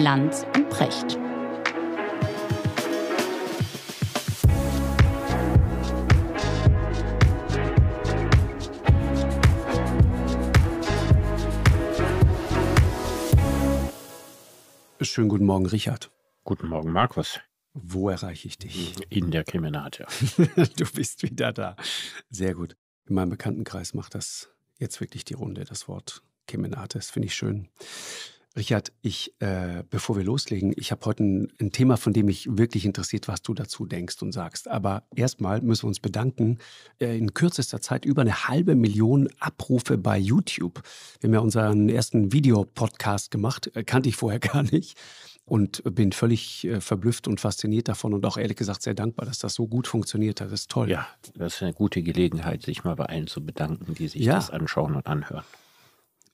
Lanz und Precht. Schönen guten Morgen, Richard. Guten Morgen, Markus. Wo erreiche ich dich? In der Kemenate. du bist wieder da. Sehr gut. In meinem Bekanntenkreis macht das jetzt wirklich die Runde, das Wort Kemenate. Das finde ich schön. Richard, ich, äh, bevor wir loslegen, ich habe heute ein, ein, Thema, von dem ich wirklich interessiert, was du dazu denkst und sagst. Aber erstmal müssen wir uns bedanken. Äh, in kürzester Zeit über eine halbe Million Abrufe bei YouTube. Wir haben ja unseren ersten Videopodcast gemacht, äh, kannte ich vorher gar nicht. Und bin völlig äh, verblüfft und fasziniert davon und auch ehrlich gesagt sehr dankbar, dass das so gut funktioniert hat. Das ist toll. Ja, das ist eine gute Gelegenheit, sich mal bei allen zu bedanken, die sich ja. das anschauen und anhören.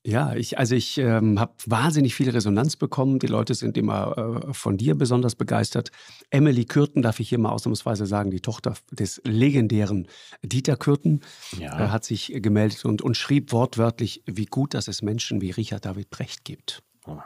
Ja, ich, also ich ähm, habe wahnsinnig viel Resonanz bekommen. Die Leute sind immer äh, von dir besonders begeistert. Emily Kürten, darf ich hier mal ausnahmsweise sagen, die Tochter des legendären Dieter Kürten, ja. äh, hat sich gemeldet und, und schrieb wortwörtlich, wie gut, dass es Menschen wie Richard David Brecht gibt. Oh.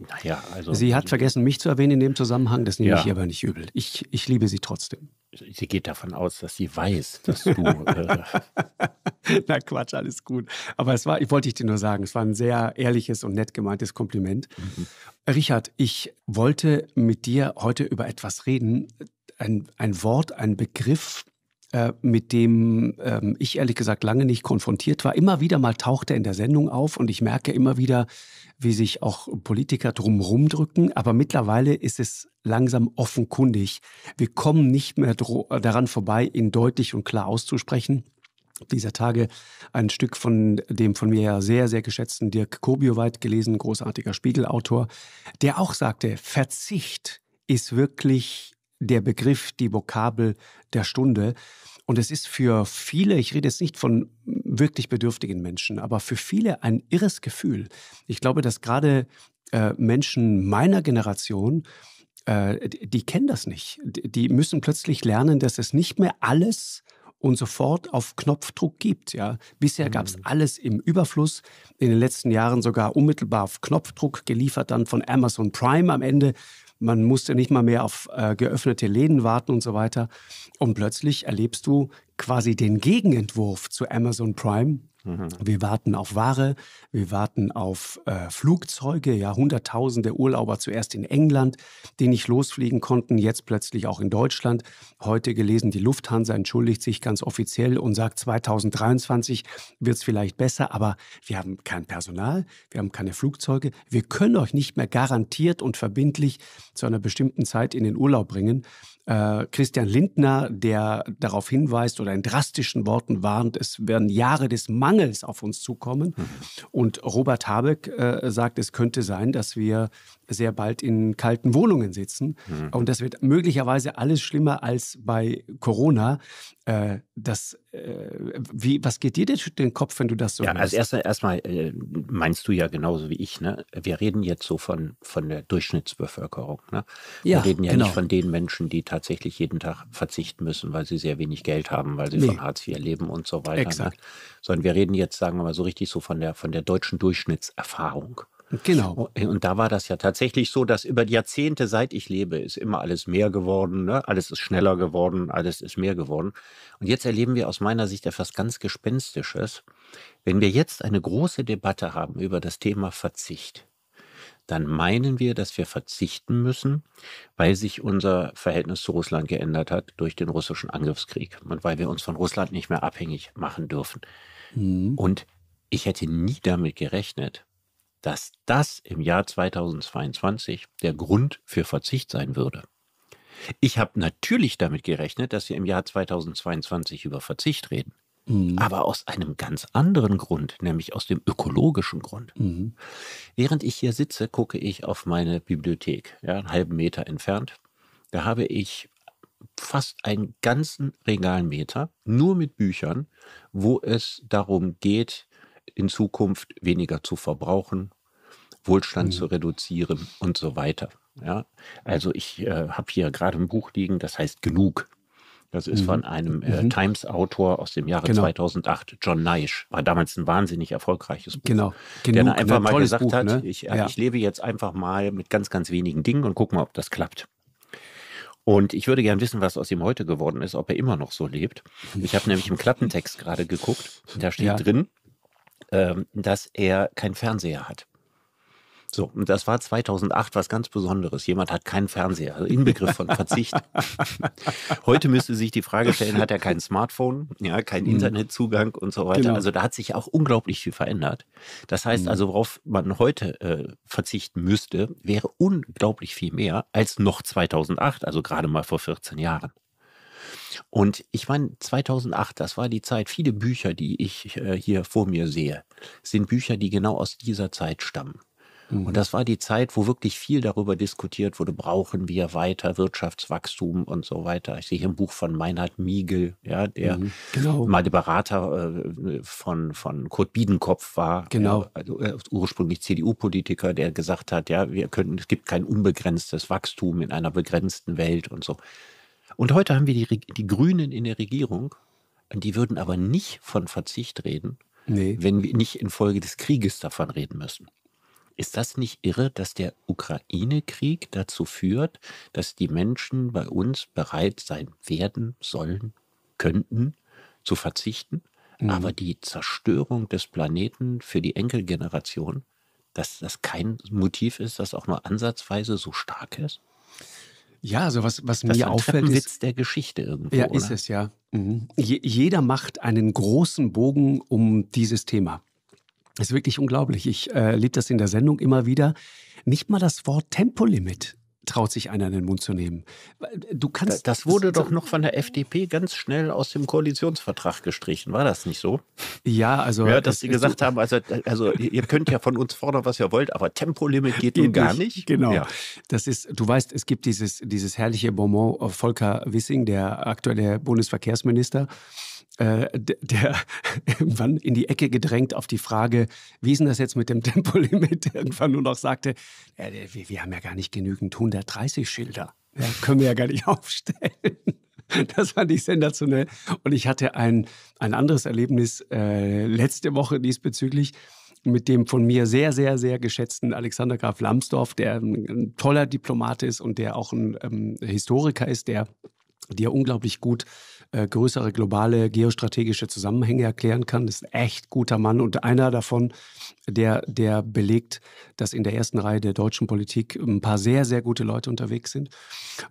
Naja, also. Sie hat vergessen, mich zu erwähnen in dem Zusammenhang. Das nehme ja. ich ihr aber nicht übel. Ich, ich liebe sie trotzdem. Sie geht davon aus, dass sie weiß, dass du. Äh Na Quatsch, alles gut. Aber es war, ich wollte ich dir nur sagen, es war ein sehr ehrliches und nett gemeintes Kompliment. Mhm. Richard, ich wollte mit dir heute über etwas reden. Ein, ein Wort, ein Begriff, äh, mit dem ähm, ich ehrlich gesagt lange nicht konfrontiert war. Immer wieder mal taucht er in der Sendung auf und ich merke immer wieder, wie sich auch Politiker drumherum drücken. Aber mittlerweile ist es langsam offenkundig. Wir kommen nicht mehr daran vorbei, ihn deutlich und klar auszusprechen dieser Tage ein Stück von dem von mir ja sehr, sehr geschätzten Dirk Kobioweit gelesen, großartiger Spiegelautor, der auch sagte, Verzicht ist wirklich der Begriff, die Vokabel der Stunde. Und es ist für viele, ich rede jetzt nicht von wirklich bedürftigen Menschen, aber für viele ein irres Gefühl. Ich glaube, dass gerade äh, Menschen meiner Generation, äh, die, die kennen das nicht. Die müssen plötzlich lernen, dass es nicht mehr alles und sofort auf Knopfdruck gibt. Ja. Bisher mhm. gab es alles im Überfluss, in den letzten Jahren sogar unmittelbar auf Knopfdruck, geliefert dann von Amazon Prime am Ende man musste nicht mal mehr auf äh, geöffnete Läden warten und so weiter. Und plötzlich erlebst du quasi den Gegenentwurf zu Amazon Prime, Mhm. Wir warten auf Ware, wir warten auf äh, Flugzeuge, ja, hunderttausende Urlauber zuerst in England, die nicht losfliegen konnten, jetzt plötzlich auch in Deutschland. Heute gelesen, die Lufthansa entschuldigt sich ganz offiziell und sagt, 2023 wird es vielleicht besser, aber wir haben kein Personal, wir haben keine Flugzeuge, wir können euch nicht mehr garantiert und verbindlich zu einer bestimmten Zeit in den Urlaub bringen äh, Christian Lindner, der darauf hinweist oder in drastischen Worten warnt, es werden Jahre des Mangels auf uns zukommen. Mhm. Und Robert Habeck äh, sagt, es könnte sein, dass wir sehr bald in kalten Wohnungen sitzen. Mhm. Und das wird möglicherweise alles schlimmer als bei Corona. Äh, das, äh, wie, was geht dir denn durch den Kopf, wenn du das so Ja, als also erstmal erst äh, meinst du ja genauso wie ich. Ne? Wir reden jetzt so von, von der Durchschnittsbevölkerung. Ne? Wir reden ja genau. nicht von den Menschen, die tatsächlich jeden Tag verzichten müssen, weil sie sehr wenig Geld haben, weil sie nee. von Hartz IV leben und so weiter. Ne? Sondern wir reden jetzt, sagen wir mal so richtig so von der, von der deutschen Durchschnittserfahrung. Genau. Äh, und da war das ja tatsächlich so, dass über die Jahrzehnte, seit ich lebe, ist immer alles mehr geworden, ne? alles ist schneller geworden, alles ist mehr geworden. Und jetzt erleben wir aus meiner Sicht etwas ganz Gespenstisches. Wenn wir jetzt eine große Debatte haben über das Thema Verzicht, dann meinen wir, dass wir verzichten müssen, weil sich unser Verhältnis zu Russland geändert hat durch den russischen Angriffskrieg und weil wir uns von Russland nicht mehr abhängig machen dürfen. Mhm. Und ich hätte nie damit gerechnet, dass das im Jahr 2022 der Grund für Verzicht sein würde. Ich habe natürlich damit gerechnet, dass wir im Jahr 2022 über Verzicht reden. Mhm. Aber aus einem ganz anderen Grund, nämlich aus dem ökologischen Grund. Mhm. Während ich hier sitze, gucke ich auf meine Bibliothek, ja, einen halben Meter entfernt. Da habe ich fast einen ganzen Regalmeter nur mit Büchern, wo es darum geht, in Zukunft weniger zu verbrauchen, Wohlstand mhm. zu reduzieren und so weiter. Ja, also ich äh, habe hier gerade ein Buch liegen, das heißt Genug. Das ist mhm. von einem äh, mhm. Times-Autor aus dem Jahre genau. 2008, John Neisch. War damals ein wahnsinnig erfolgreiches Buch. Genau. Genug, der einfach ne? mal gesagt Buch, hat, ne? ich, äh, ja. ich lebe jetzt einfach mal mit ganz, ganz wenigen Dingen und gucke mal, ob das klappt. Und ich würde gern wissen, was aus ihm heute geworden ist, ob er immer noch so lebt. Ich habe nämlich im Klappentext gerade geguckt. Da steht ja. drin, ähm, dass er keinen Fernseher hat. So, und das war 2008 was ganz Besonderes. Jemand hat keinen Fernseher, also Inbegriff von Verzicht. Heute müsste sich die Frage stellen, hat er kein Smartphone, ja, keinen mhm. Internetzugang und so weiter. Genau. Also da hat sich auch unglaublich viel verändert. Das heißt mhm. also, worauf man heute äh, verzichten müsste, wäre unglaublich viel mehr als noch 2008, also gerade mal vor 14 Jahren. Und ich meine, 2008, das war die Zeit, viele Bücher, die ich äh, hier vor mir sehe, sind Bücher, die genau aus dieser Zeit stammen. Mhm. Und das war die Zeit, wo wirklich viel darüber diskutiert wurde, brauchen wir weiter Wirtschaftswachstum und so weiter. Ich sehe hier ein Buch von Meinhard Miegel, ja, der mhm, genau. mal der Berater äh, von, von Kurt Biedenkopf war, genau. Ja, also, äh, ursprünglich CDU-Politiker, der gesagt hat, ja, wir können, es gibt kein unbegrenztes Wachstum in einer begrenzten Welt und so. Und heute haben wir die, die Grünen in der Regierung, die würden aber nicht von Verzicht reden, nee. wenn wir nicht infolge des Krieges davon reden müssen. Ist das nicht irre, dass der Ukraine-Krieg dazu führt, dass die Menschen bei uns bereit sein werden, sollen, könnten, zu verzichten? Mhm. Aber die Zerstörung des Planeten für die Enkelgeneration, dass das kein Motiv ist, das auch nur ansatzweise so stark ist? Ja, so also was, was das mir auffällt. Das ist Witz der Geschichte irgendwo. Ja, ist es ja. Mhm. Je, jeder macht einen großen Bogen um dieses Thema. Das ist wirklich unglaublich. Ich äh, lebe das in der Sendung immer wieder. Nicht mal das Wort Tempolimit traut sich einer in den Mund zu nehmen. Äh, du kannst. Das, das wurde doch noch von der FDP ganz schnell aus dem Koalitionsvertrag gestrichen, war das nicht so? Ja, also. Ja, dass das, äh, sie gesagt haben, also, also ihr könnt ja von uns fordern, was ihr wollt, aber Tempolimit geht, geht nun gar nicht. Genau. Ja. Das ist, du weißt, es gibt dieses, dieses herrliche Bonbon äh, Volker Wissing, der aktuelle Bundesverkehrsminister äh, der irgendwann in die Ecke gedrängt auf die Frage, wie ist denn das jetzt mit dem Tempolimit, irgendwann nur noch sagte, äh, wir, wir, haben ja gar nicht genügend 130 Schilder. Ja, können wir ja gar nicht aufstellen. Das fand ich sensationell. Und ich hatte ein, ein anderes Erlebnis äh, letzte Woche diesbezüglich mit dem von mir sehr, sehr, sehr geschätzten Alexander Graf Lambsdorff, der ein, toller Diplomat ist und der auch ein ähm, Historiker ist, der, der unglaublich gut äh, größere globale geostrategische Zusammenhänge erklären kann. Das ist ein echt guter Mann und einer davon, der, der belegt, dass in der ersten Reihe der deutschen Politik ein paar sehr, sehr gute Leute unterwegs sind.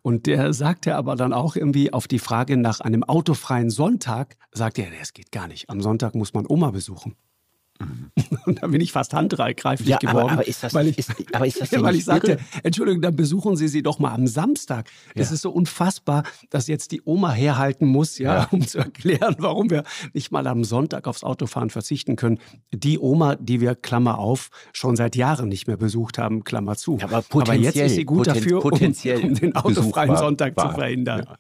Und der sagte aber dann auch irgendwie auf die Frage nach einem autofreien Sonntag, sagt er, es geht gar nicht. Am Sonntag muss man Oma besuchen. Und dann bin ich fast handgreiflich ja, geworden. Aber, aber, ist das, weil ich, ist, aber ist das weil ich sagte, irre? Entschuldigung, dann besuchen Sie sie doch mal am Samstag. Es ja. ist so unfassbar, dass jetzt die Oma herhalten muss, ja, ja, um zu erklären, warum wir nicht mal am Sonntag aufs Autofahren verzichten können. Die Oma, die wir, Klammer auf, schon seit Jahren nicht mehr besucht haben, Klammer zu. aber, aber jetzt ist sie gut dafür, um, um den autofreien Sonntag war. zu verhindern. Ja.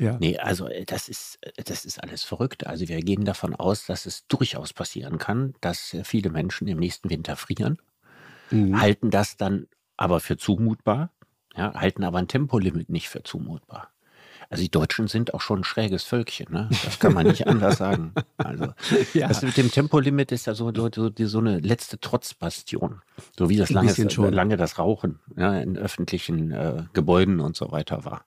Ja. Nee, also äh, das ist, äh, das ist alles verrückt. Also wir gehen davon aus, dass es durchaus passieren kann, dass äh, viele Menschen im nächsten Winter frieren, mhm. halten das dann aber für zumutbar, ja, halten aber ein Tempolimit nicht für zumutbar. Also die Deutschen sind auch schon ein schräges Völkchen, ne? Das kann man nicht anders sagen. Also ja. das mit dem Tempolimit ist ja so, so, so, eine letzte Trotzbastion. So wie das lange, lange das Rauchen ja, in öffentlichen äh, Gebäuden und so weiter war.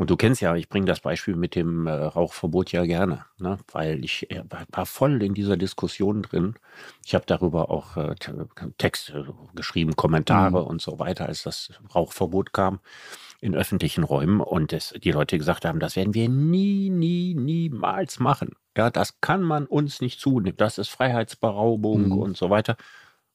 Und du kennst ja, ich bringe das Beispiel mit dem äh, Rauchverbot ja gerne, ne? weil ich äh, war voll in dieser Diskussion drin. Ich habe darüber auch äh, Texte geschrieben, Kommentare mhm. und so weiter, als das Rauchverbot kam in öffentlichen Räumen und das, die Leute gesagt haben, das werden wir nie, nie, niemals machen. Ja, das kann man uns nicht zunehmen. Das ist Freiheitsberaubung mhm. und so weiter.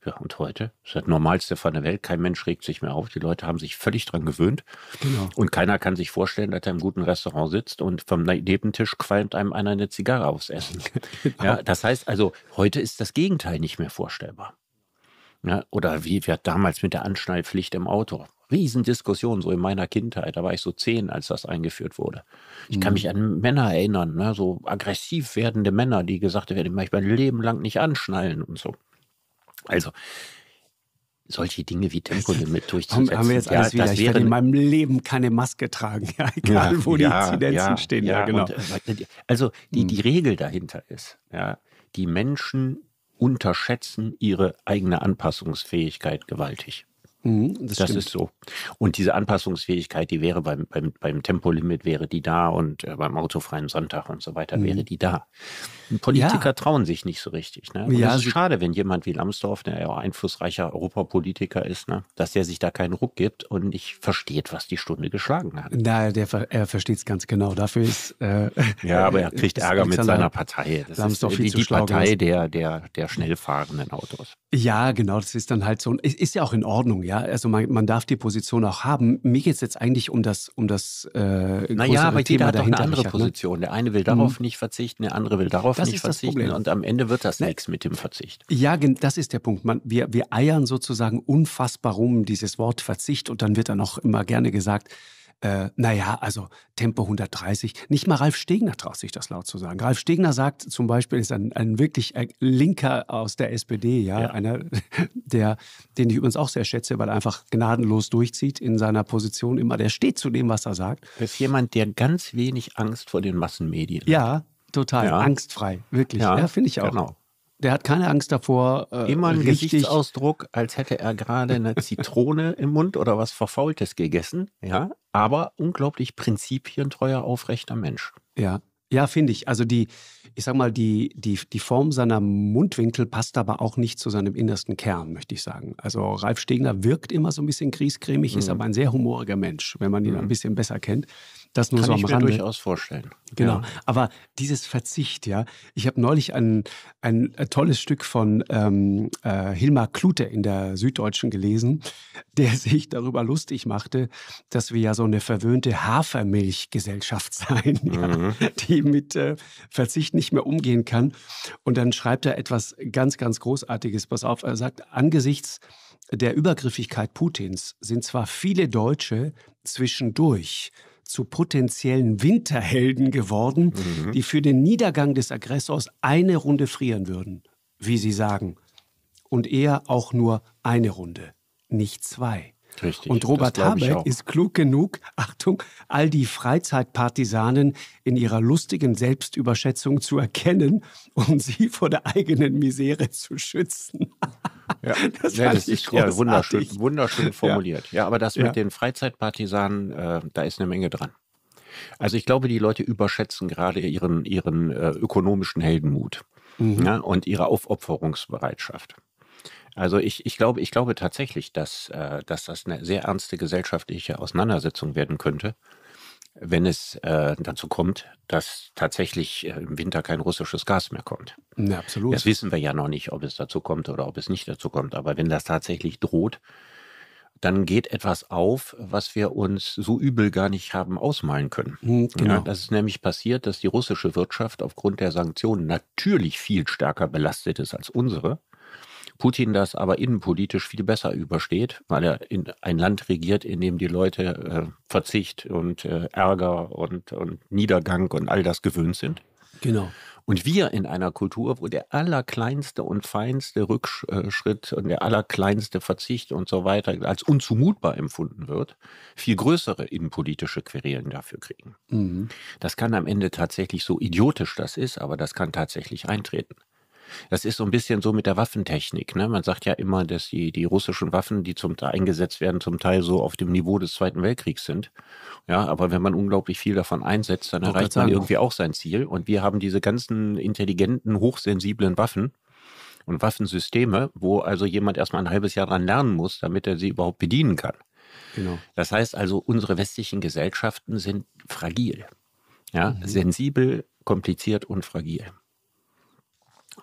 Ja, und heute ist das normalste von der Welt. Kein Mensch regt sich mehr auf. Die Leute haben sich völlig dran gewöhnt. Genau. Und keiner kann sich vorstellen, dass er im guten Restaurant sitzt und vom ne-, Nebentisch qualmt einem einer eine Zigarre aufs Essen. Genau. ja, das heißt also, heute ist das Gegenteil nicht mehr vorstellbar. Ja, oder wie wir damals mit der Anschnallpflicht im Auto. Riesendiskussion, so in meiner Kindheit. Da war ich so zehn, als das eingeführt wurde. Ich kann mhm. mich an Männer erinnern, ne? so aggressiv werdende Männer, die gesagt haben, ich werde mein Leben lang nicht anschnallen und so. Also, solche Dinge wie Tempolimit durchzusetzen. Haben wir jetzt alles ja, wieder. ich werde in ne- meinem Leben keine Maske tragen, ja, egal ja, wo die Inzidenzen stehen. Ja, genau. Und, äh, also die, hm. die Regel dahinter ist, ja, die Menschen unterschätzen ihre eigene Anpassungsfähigkeit gewaltig. Mhm, das, das ist so. Und diese Anpassungsfähigkeit, die wäre beim, beim, beim Tempolimit, wäre die da und äh, beim autofreien Sonntag und so weiter, mhm. wäre die da. Politiker ja. trauen sich nicht so richtig. Ne? Und ja, das ist schade, wenn jemand wie Lambsdorff, der ja auch einflussreicher Europapolitiker ist, ne? dass der sich da keinen Ruck gibt und nicht versteht, was die Stunde geschlagen hat. Na, der, er versteht es ganz genau. Dafür ist. Äh, ja, aber er äh, kriegt Ärger mit seiner Partei. Das Lambsdorff ist die, die Partei der, der, der schnell fahrenden Autos. Ja, genau. Das ist dann halt so. Ist, ist ja auch in Ordnung. Ja, also man, man darf die Position Position auch haben. Mir geht es jetzt eigentlich um das, um das äh, naja, aber Thema jeder hat dahinter. Eine andere ne? Position. Der eine will darauf mhm. nicht verzichten, der andere will darauf das nicht verzichten. Und am Ende wird das ne? nichts mit dem Verzicht. Ja, das ist der Punkt. Man, wir, wir eiern sozusagen unfassbar rum dieses Wort Verzicht und dann wird dann auch immer gerne gesagt, äh, naja, also Tempo 130. Nicht mal Ralf Stegner traut sich das laut zu sagen. Ralf Stegner sagt zum Beispiel, ist ein, ein wirklich ein äh, Linker aus der SPD, ja, ja, einer, der, den ich übrigens auch sehr schätze, weil er einfach gnadenlos durchzieht in seiner Position immer. Der steht zu dem, was er sagt. Das ist jemand, der ganz wenig Angst vor den Massenmedien ja, hat. Total, ja, total. Angstfrei, wirklich. Ja, ja finde ich auch. Genau. Der hat keine Angst davor. Äh, Immer ein Gesichtsausdruck, als hätte er gerade eine Zitrone im Mund oder was Verfaultes gegessen. Ja, aber unglaublich prinzipientreuer, aufrechter Mensch. Ja, ja, finde ich. Also die, ich sag mal, die, die, die Form seiner Mundwinkel passt aber auch nicht zu seinem innersten Kern, möchte ich sagen. Also Ralf Stegner wirkt immer so ein bisschen griesgrämig, mhm. ist aber ein sehr humoriger Mensch, wenn man ihn mhm. ein bisschen besser kennt. Das nur Kann so ich mir durchaus vorstellen. Genau. Ja. Aber dieses Verzicht, ja. Ich habe neulich ein, ein, äh, tolles Stück von ähm, äh, Hilmar Klute in der Süddeutschen gelesen, der sich darüber lustig machte, dass wir ja so eine verwöhnte Hafermilchgesellschaft sein, mhm. ja, die mit äh, Verzicht nicht mehr umgehen kann. Und dann schreibt er etwas ganz, ganz Großartiges. Pass auf, er sagt, angesichts der Übergriffigkeit Putins sind zwar viele Deutsche zwischendurch zu potenziellen Winterhelden geworden, mhm. die für den Niedergang des Aggressors eine Runde frieren würden, wie sie sagen. Und er auch nur eine Runde, nicht zwei. Richtig, und Robert Habeck ist klug genug, Achtung, all die Freizeitpartisanen in ihrer lustigen Selbstüberschätzung zu erkennen und um sie vor der eigenen Misere zu schützen. Ja. Das, ja, das ist großartig. ja, wunderschön, wunderschön formuliert. Ja. ja aber das mit den Freizeitpartisanen, äh, da ist eine Menge dran. Also ich glaube, die Leute überschätzen gerade ihren, ihren äh, ökonomischen Heldenmut mhm. ja, ne, und ihre Aufopferungsbereitschaft. Also ich, ich, glaube, ich glaube tatsächlich, dass, äh, dass das eine sehr ernste gesellschaftliche Auseinandersetzung werden könnte wenn es äh, dazu kommt, dass tatsächlich äh, im Winter kein russisches Gas mehr kommt. Ja, absolut. Das wissen wir ja noch nicht, ob es dazu kommt oder ob es nicht dazu kommt. Aber wenn das tatsächlich droht, dann geht etwas auf, was wir uns so übel gar nicht haben ausmalen können. Hm, genau. ja, das ist nämlich passiert, dass die russische Wirtschaft aufgrund der Sanktionen natürlich viel stärker belastet ist als unsere. Putin das aber innenpolitisch viel besser übersteht, weil er in ein Land regiert, in dem die Leute äh, Verzicht und äh, Ärger und, und Niedergang und all das gewöhnt sind. Genau. Und wir in einer Kultur, wo der allerkleinste und feinste Rückschritt und der allerkleinste Verzicht und so weiter als unzumutbar empfunden wird, viel größere innenpolitische Querelen dafür kriegen. Mhm. Das kann am Ende tatsächlich so idiotisch das ist, aber das kann tatsächlich eintreten. Das ist so ein bisschen so mit der Waffentechnik. Ne? Man sagt ja immer, dass die, die russischen Waffen, die zum Teil eingesetzt werden, zum Teil so auf dem Niveau des Zweiten Weltkriegs sind. Ja, aber wenn man unglaublich viel davon einsetzt, dann erreicht man irgendwie auch sein Ziel. Und wir haben diese ganzen intelligenten, hochsensiblen Waffen und Waffensysteme, wo also jemand erstmal ein halbes Jahr dran lernen muss, damit er sie überhaupt bedienen kann. Genau. Das heißt also, unsere westlichen Gesellschaften sind fragil. Ja, mhm. sensibel, kompliziert und fragil.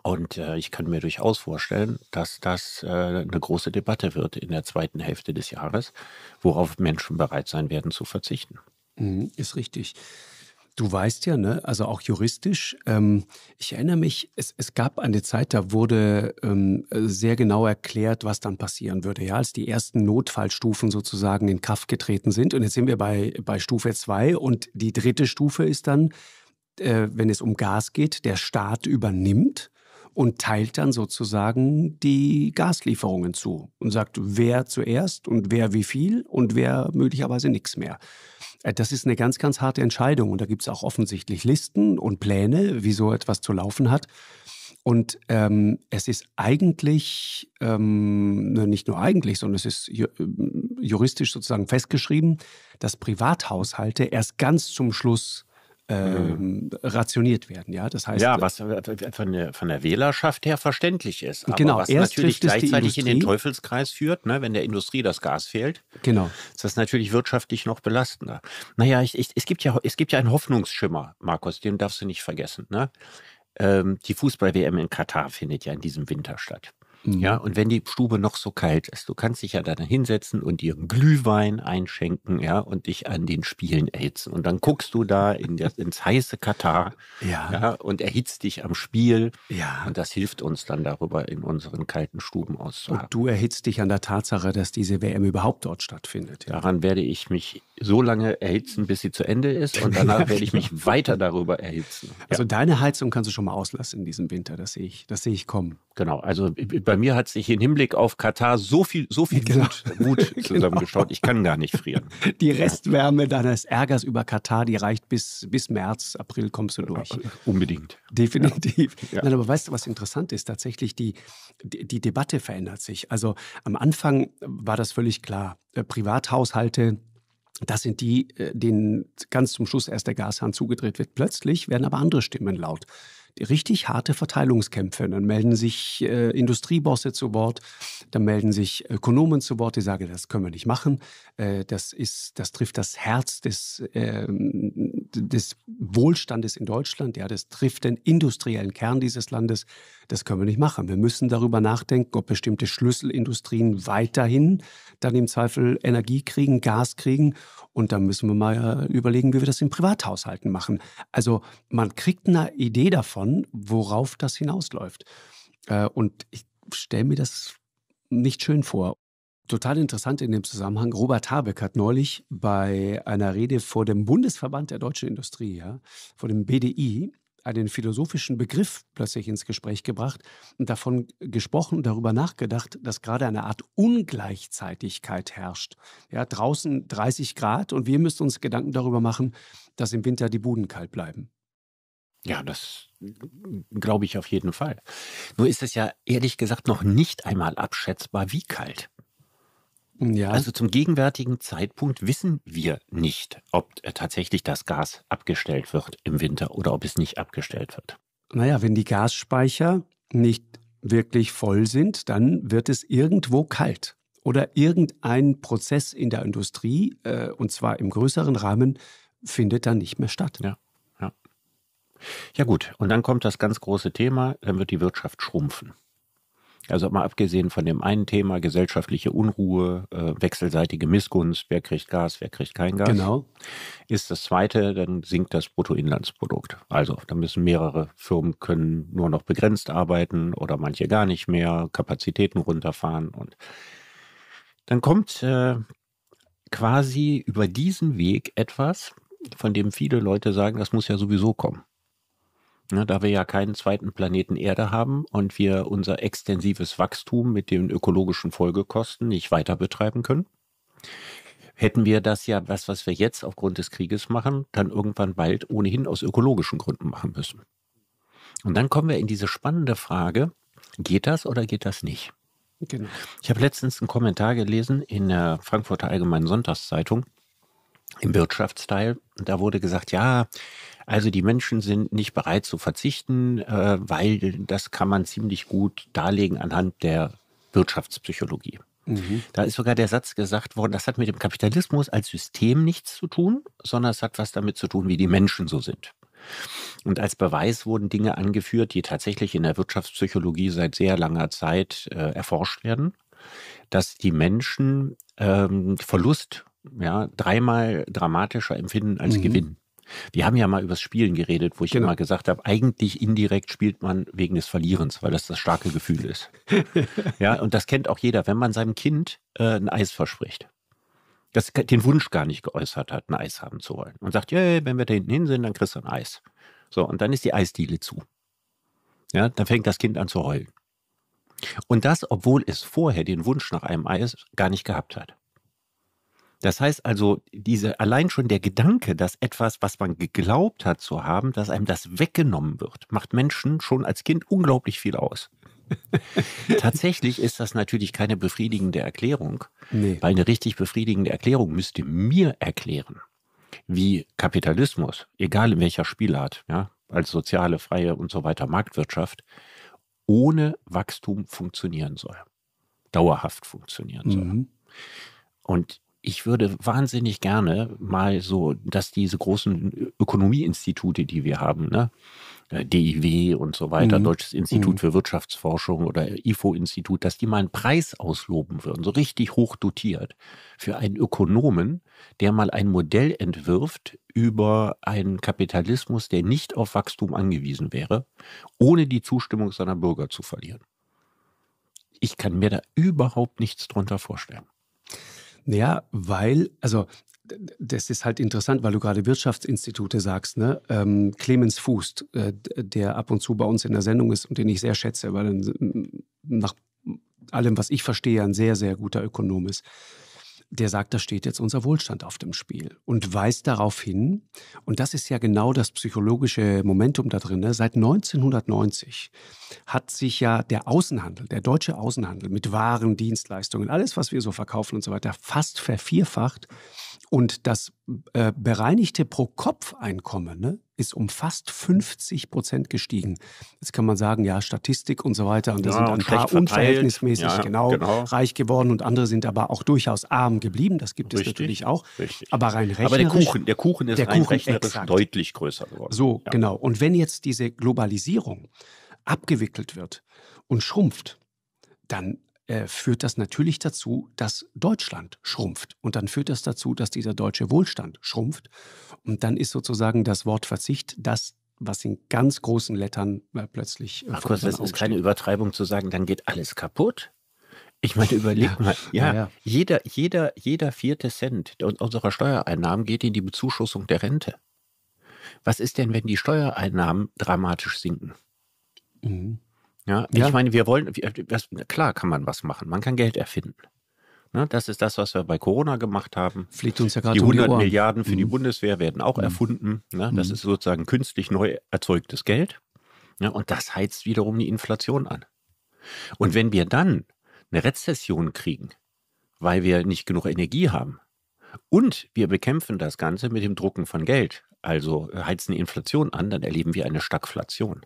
Und äh, ich kann mir durchaus vorstellen, dass das äh, eine große Debatte wird in der zweiten Hälfte des Jahres, worauf Menschen bereit sein werden zu verzichten. Mhm, ist richtig. Du weißt ja, ne, also auch juristisch, ähm, ich erinnere mich, es, es gab eine Zeit, da wurde ähm, sehr genau erklärt, was dann passieren würde, ja, als die ersten Notfallstufen sozusagen in Kraft getreten sind. Und jetzt sind wir bei, bei Stufe 2 und die dritte Stufe ist dann, äh, wenn es um Gas geht, der Staat übernimmt und teilt dann sozusagen die Gaslieferungen zu und sagt, wer zuerst und wer wie viel und wer möglicherweise nichts mehr. Äh, das ist eine ganz, ganz harte Entscheidung und da gibt es auch offensichtlich Listen und Pläne, wie so etwas zu laufen hat. Und ähm, es ist eigentlich, ähm, nicht nur eigentlich, sondern es ist ähm, juristisch sozusagen festgeschrieben, dass Privathaushalte erst ganz zum Schluss ähm, rationiert werden. Ja, das heißt, ja äh, was von der, von der Wählerschaft her verständlich ist. Aber genau, was natürlich gleichzeitig in den Teufelskreis führt, ne, wenn der Industrie das Gas fehlt, genau. ist das natürlich wirtschaftlich noch belastender. Naja, ich, ich, es, gibt ja, es gibt ja einen Hoffnungsschimmer, Markus, den darfst du nicht vergessen. Ne? Ähm, die Fußball-WM in Katar findet ja in diesem Winter statt. Ja, mhm. und wenn die Stube noch so kalt ist, du kannst dich ja da hinsetzen und dir Glühwein einschenken, ja, und dich an den Spielen erhitzen. Und dann guckst du da in das, ins heiße Katar ja. ja. und erhitzt dich am Spiel. Ja. Und das hilft uns dann darüber, in unseren kalten Stuben auszuhalten. Und du erhitzt dich an der Tatsache, dass diese WM überhaupt dort stattfindet. Ja. Daran werde ich mich so lange erhitzen, bis sie zu Ende ist und danach werde ich mich genau. weiter darüber erhitzen. Also ja. deine Heizung kannst du schon mal auslassen in diesem Winter, das sehe ich, das sehe ich kommen. Genau, also bei mir hat sich im Hinblick auf Katar so viel, so viel genau. Wut, Wut zusammengestaut, genau. ich kann gar nicht frieren. Die Restwärme deines Ärgers über Katar, die reicht bis, bis März, April kommst du durch. Äh, unbedingt. Definitiv. Ja. Nein, aber weißt du, was interessant ist? Tatsächlich, die, die, die Debatte verändert sich. Also am Anfang war das völlig klar. Äh, Privathaushalte das sind die, äh, denen ganz zum Schluss erst der Gashahn zugedreht wird. Plötzlich werden aber andere Stimmen laut richtig harte Verteilungskämpfe. Dann melden sich äh, Industriebosse zu Wort, dann melden sich Ökonomen zu Wort, die sagen, das können wir nicht machen. Äh, das, ist, das trifft das Herz des, äh, des Wohlstandes in Deutschland, ja, das trifft den industriellen Kern dieses Landes. Das können wir nicht machen. Wir müssen darüber nachdenken, ob bestimmte Schlüsselindustrien weiterhin dann im Zweifel Energie kriegen, Gas kriegen. Und dann müssen wir mal äh, überlegen, wie wir das in Privathaushalten machen. Also man kriegt eine Idee davon, davon, worauf das hinausläuft. Äh, und ich stelle mir das nicht schön vor. Total interessant in dem Zusammenhang, Robert Habeck hat neulich bei einer Rede vor dem Bundesverband der deutschen Industrie, ja, vor dem BDI, einen philosophischen Begriff plötzlich ins Gespräch gebracht und davon gesprochen, und darüber nachgedacht, dass gerade eine Art Ungleichzeitigkeit herrscht. Ja, draußen 30 Grad und wir müssen uns Gedanken darüber machen, dass im Winter die Buden kalt bleiben. Ja, das glaube ich auf jeden Fall. Nur ist es ja ehrlich gesagt noch nicht einmal abschätzbar, wie kalt. Ja. Also zum gegenwärtigen Zeitpunkt wissen wir nicht, ob äh, tatsächlich das Gas abgestellt wird im Winter oder ob es nicht abgestellt wird. Naja, wenn die Gasspeicher nicht wirklich voll sind, dann wird es irgendwo kalt. Oder irgendein Prozess in der Industrie, äh, und zwar im größeren Rahmen, findet dann nicht mehr statt. Ja. Ja gut, und dann kommt das ganz große Thema, dann wird die Wirtschaft schrumpfen. Also mal abgesehen von dem einen Thema gesellschaftliche Unruhe, äh, wechselseitige Missgunst, wer kriegt Gas, wer kriegt kein Gas. Genau. Ist das zweite, dann sinkt das Bruttoinlandsprodukt. Also da müssen mehrere Firmen können nur noch begrenzt arbeiten oder manche gar nicht mehr, Kapazitäten runterfahren und dann kommt äh, quasi über diesen Weg etwas, von dem viele Leute sagen, das muss ja sowieso kommen. Ne, da wir ja keinen zweiten Planeten Erde haben und wir unser extensives Wachstum mit den ökologischen Folgekosten nicht weiter betreiben können, hätten wir das ja, was, was wir jetzt aufgrund des Krieges machen, dann irgendwann bald ohnehin aus ökologischen Gründen machen müssen. Und dann kommen wir in diese spannende Frage, geht das oder geht das nicht? Genau. Ich habe letztens einen Kommentar gelesen in der Frankfurter Allgemeinen Sonntagszeitung im Wirtschaftsteil. Und da wurde gesagt, ja, also die Menschen sind nicht bereit zu verzichten, äh, weil das kann man ziemlich gut darlegen anhand der Wirtschaftspsychologie. Mhm. Da ist sogar der Satz gesagt worden, das hat mit dem Kapitalismus als System nichts zu tun, sondern es hat was damit zu tun, wie die Menschen so sind. Und als Beweis wurden Dinge angeführt, die tatsächlich in der Wirtschaftspsychologie seit sehr langer Zeit äh, erforscht werden, dass die Menschen ähm, Verlust ja, dreimal dramatischer empfinden als mhm. Gewinn. Wir haben ja mal übers Spielen geredet, wo ich genau. immer gesagt habe, eigentlich indirekt spielt man wegen des Verlierens, weil das das starke Gefühl ist. ja, und das kennt auch jeder, wenn man seinem Kind äh, ein Eis verspricht. Das den Wunsch gar nicht geäußert hat, ein Eis haben zu wollen. Und sagt, yeah, wenn wir da hinten hin sind, dann kriegst du ein Eis. So, und dann ist die Eisdiele zu. Ja, dann fängt das Kind an zu heulen. Und das, obwohl es vorher den Wunsch nach einem Eis gar nicht gehabt hat. Das heißt also, diese, allein schon der Gedanke, dass etwas, was man geglaubt hat zu haben, dass einem das weggenommen wird, macht Menschen schon als Kind unglaublich viel aus. Tatsächlich ist das natürlich keine befriedigende Erklärung, nee. weil eine richtig befriedigende Erklärung müsste mir erklären, wie Kapitalismus, egal in welcher Spielart, ja, als soziale, freie und so weiter Marktwirtschaft, ohne Wachstum funktionieren soll, dauerhaft funktionieren soll. Mhm. Und ich würde wahnsinnig gerne mal so, dass diese großen Ökonomieinstitute, die wir haben, ne? Äh, DIW und so weiter, mhm. Deutsches Institut mhm. für Wirtschaftsforschung oder IFO-Institut, dass die mal einen Preis ausloben würden, so richtig hoch dotiert, für einen Ökonomen, der mal ein Modell entwirft über einen Kapitalismus, der nicht auf Wachstum angewiesen wäre, ohne die Zustimmung seiner Bürger zu verlieren. Ich kann mir da überhaupt nichts drunter vorstellen. Naja, weil, also das ist halt interessant, weil du gerade Wirtschaftsinstitute sagst. Ne? Ähm, Clemens Fuß, äh, der ab und zu bei uns in der Sendung ist und den ich sehr schätze, weil er nach allem, was ich verstehe, ein sehr, sehr guter Ökonom ist der sagt, da steht jetzt unser Wohlstand auf dem Spiel und weist darauf hin, und das ist ja genau das psychologische Momentum da drin, ne? seit 1990 hat sich ja der Außenhandel, der deutsche Außenhandel mit Waren, Dienstleistungen, alles, was wir so verkaufen und so weiter, fast vervierfacht und das äh, bereinigte Pro-Kopf-Einkommen ne, ist um fast 50 Prozent gestiegen. Jetzt kann man sagen, ja, Statistik und so weiter. Und da ja, sind ein paar unverhältnismäßig ja, genau, genau, reich geworden und andere sind aber auch durchaus arm geblieben. Das gibt richtig, es natürlich auch. Richtig. Aber rein rechnerisch. Aber der Kuchen, der Kuchen ist der rein Kuchen, rechnerisch exakt. deutlich größer geworden. So, ja. genau. Und wenn jetzt diese Globalisierung abgewickelt wird und schrumpft, dann äh, führt das natürlich dazu, dass Deutschland schrumpft. Und dann führt das dazu, dass dieser deutsche Wohlstand schrumpft. Und dann ist sozusagen das Wort Verzicht das, was in ganz großen Lettern äh, plötzlich. Ach äh, kurz, das ist keine Übertreibung zu sagen, dann geht alles kaputt. Ich meine, überleg mal, ja, ja, ja, Jeder, jeder, jeder vierte Cent unserer Steuereinnahmen geht in die Bezuschussung der Rente. Was ist denn, wenn die Steuereinnahmen dramatisch sinken? Mhm. Ja, ja. ich meine, wir wollen, das, klar kann man was machen. Man kann Geld erfinden. Ne, das ist das, was wir bei Corona gemacht haben. Fliegt uns ja gerade Die 100 um die Milliarden für mhm. die Bundeswehr werden auch mhm. erfunden. Ne, das mhm. ist sozusagen künstlich neu erzeugtes Geld. Ja, ne? und das heizt wiederum die Inflation an. Und wenn wir dann eine Rezession kriegen, weil wir nicht genug Energie haben und wir bekämpfen das Ganze mit dem Drucken von Geld, also heizen die Inflation an, dann erleben wir eine Stagflation.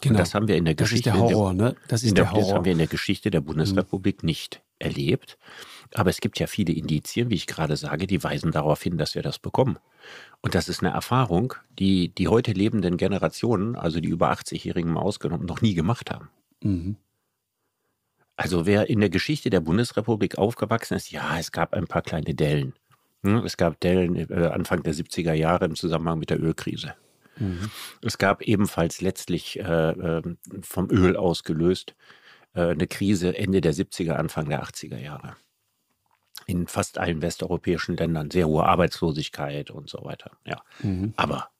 Genau. Und das haben wir in der Geschichte. Das ist der Horror, ne? Das ist der, der Horror. Das haben wir in der Geschichte der Bundesrepublik mhm. nicht erlebt. Aber es gibt ja viele Indizien, wie ich gerade sage, die weisen darauf hin, dass wir das bekommen. Und das ist eine Erfahrung, die die heute lebenden Generationen, also die über 80-Jährigen mal ausgenommen, noch nie gemacht haben. Mhm. Also wer in der Geschichte der Bundesrepublik aufgewachsen ist, ja, es gab ein paar kleine Dellen. Hm, es gab Dellen äh, Anfang der 70er Jahre im Zusammenhang mit der Ölkrise. Mhm. Es gab ebenfalls letztlich äh, ähm, vom Öl ausgelöst äh, eine Krise Ende der 70er, Anfang der 80er Jahre. In fast allen westeuropäischen Ländern sehr hohe Arbeitslosigkeit und so weiter. Ja. Mhm. Aber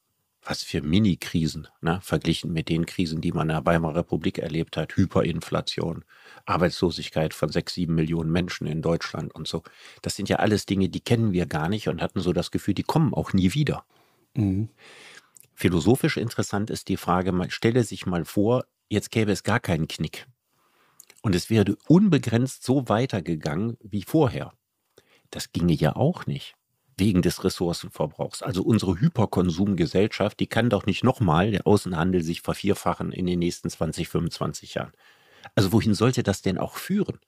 was für Mini-Krisen, ne? verglichen mit den Krisen, die man in der Weimarer Republik erlebt hat, Hyperinflation, Arbeitslosigkeit von sechs, sieben Millionen Menschen in Deutschland und so. Das sind ja alles Dinge, die kennen wir gar nicht und hatten so das Gefühl, die kommen auch nie wieder. Mhm. Philosophisch interessant ist die Frage, man stelle sich mal vor, jetzt gäbe es gar keinen Knick. Und es wäre unbegrenzt so weitergegangen wie vorher. Das ginge ja auch nicht wegen des Ressourcenverbrauchs. Also unsere Hyperkonsumgesellschaft, die kann doch nicht nochmal der Außenhandel sich vervierfachen in den nächsten 20, 25 Jahren. Also wohin sollte das denn auch führen?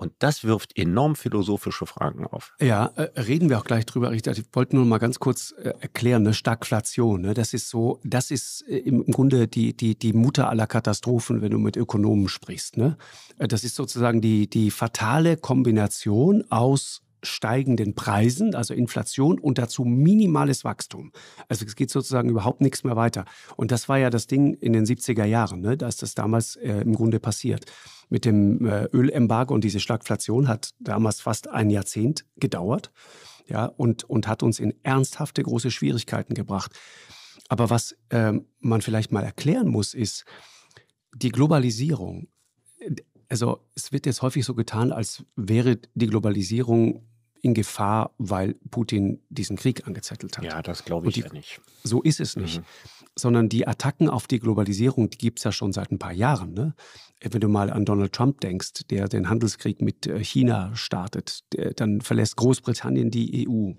Und das wirft enorm philosophische Fragen auf. Ja, äh, reden wir auch gleich drüber, also Ich wollte nur mal ganz kurz äh, erklären, ne? Stagflation, ne? das ist so, das ist äh, im Grunde die, die, die Mutter aller Katastrophen, wenn du mit Ökonomen sprichst. Ne? Das ist sozusagen die, die fatale Kombination aus steigenden Preisen, also Inflation und dazu minimales Wachstum. Also es geht sozusagen überhaupt nichts mehr weiter. Und das war ja das Ding in den 70er Jahren, ne? da ist das damals äh, im Grunde passiert mit dem äh, Ölembargo und diese Stagflation hat damals fast ein Jahrzehnt gedauert ja, und, und hat uns in ernsthafte große Schwierigkeiten gebracht. Aber was äh, man vielleicht mal erklären muss, ist die Globalisierung. Also es wird jetzt häufig so getan, als wäre die Globalisierung in Gefahr, weil Putin diesen Krieg angezettelt hat. Ja, das glaube ich die, ja nicht. So ist es nicht. Mhm. Sondern die Attacken auf die Globalisierung, die gibt es ja schon seit ein paar Jahren. Ne? Wenn du mal an Donald Trump denkst, der den Handelskrieg mit äh, China startet, der, dann verlässt Großbritannien die EU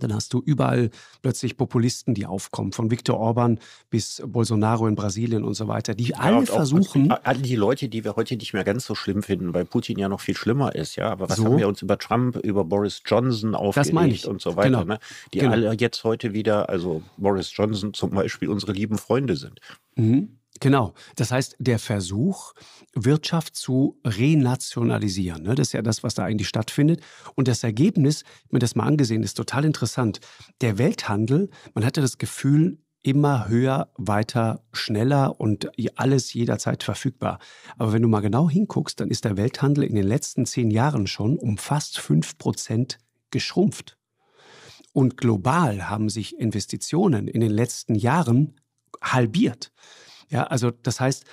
dann hast du überall plötzlich Populisten, die aufkommen, von Viktor Orban bis Bolsonaro in Brasilien und so weiter, die ja, alle versuchen. All die Leute, die wir heute nicht mehr ganz so schlimm finden, weil Putin ja noch viel schlimmer ist, ja. Aber was so? haben wir uns über Trump, über Boris Johnson aufgeregt und so weiter, genau. ne? die genau. alle jetzt heute wieder, also Boris Johnson zum Beispiel, unsere lieben Freunde sind. Mhm. Genau. Das heißt, der Versuch, Wirtschaft zu renationalisieren, ne? das ist ja das, was da eigentlich stattfindet. Und das Ergebnis, ich mir das mal angesehen, ist total interessant. Der Welthandel, man hatte das Gefühl, immer höher, weiter, schneller und alles jederzeit verfügbar. Aber wenn du mal genau hinguckst, dann ist der Welthandel in den letzten zehn Jahren schon um fast fünf Prozent geschrumpft. Und global haben sich Investitionen in den letzten Jahren halbiert. Ja, also das heißt,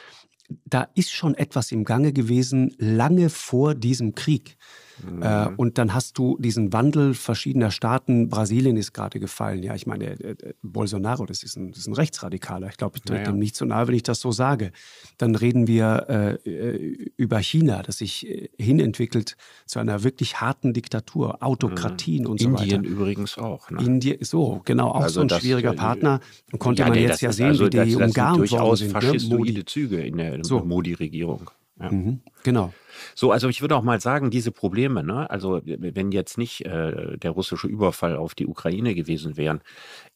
da ist schon etwas im Gange gewesen, lange vor diesem Krieg. Äh, mhm. Äh, und dann hast du diesen Wandel verschiedener Staaten. Brasilien ist gerade gefallen. Ja, ich meine, äh, äh Bolsonaro, das ist, ein, das ist ein Rechtsradikaler. Ich glaube, ich tritt naja. dem nicht so nahe, wenn ich das so sage. Dann reden wir äh, äh über China, das sich hinentwickelt zu einer wirklich harten Diktatur, Autokratien mhm. und so Indien weiter. Indien übrigens auch. Ne? Indien, so, genau, auch also so ein schwieriger Partner. Und konnte ja, man nee, jetzt ja sehen, also, wie die das, umgarnt worden sind. Durchaus ne? faschistische ne? Züge in der so. Modi-Regierung. Ja. Mhm, genau. So, also ich würde auch mal sagen, diese Probleme, ne? also wenn jetzt nicht äh, der russische Überfall auf die Ukraine gewesen wären,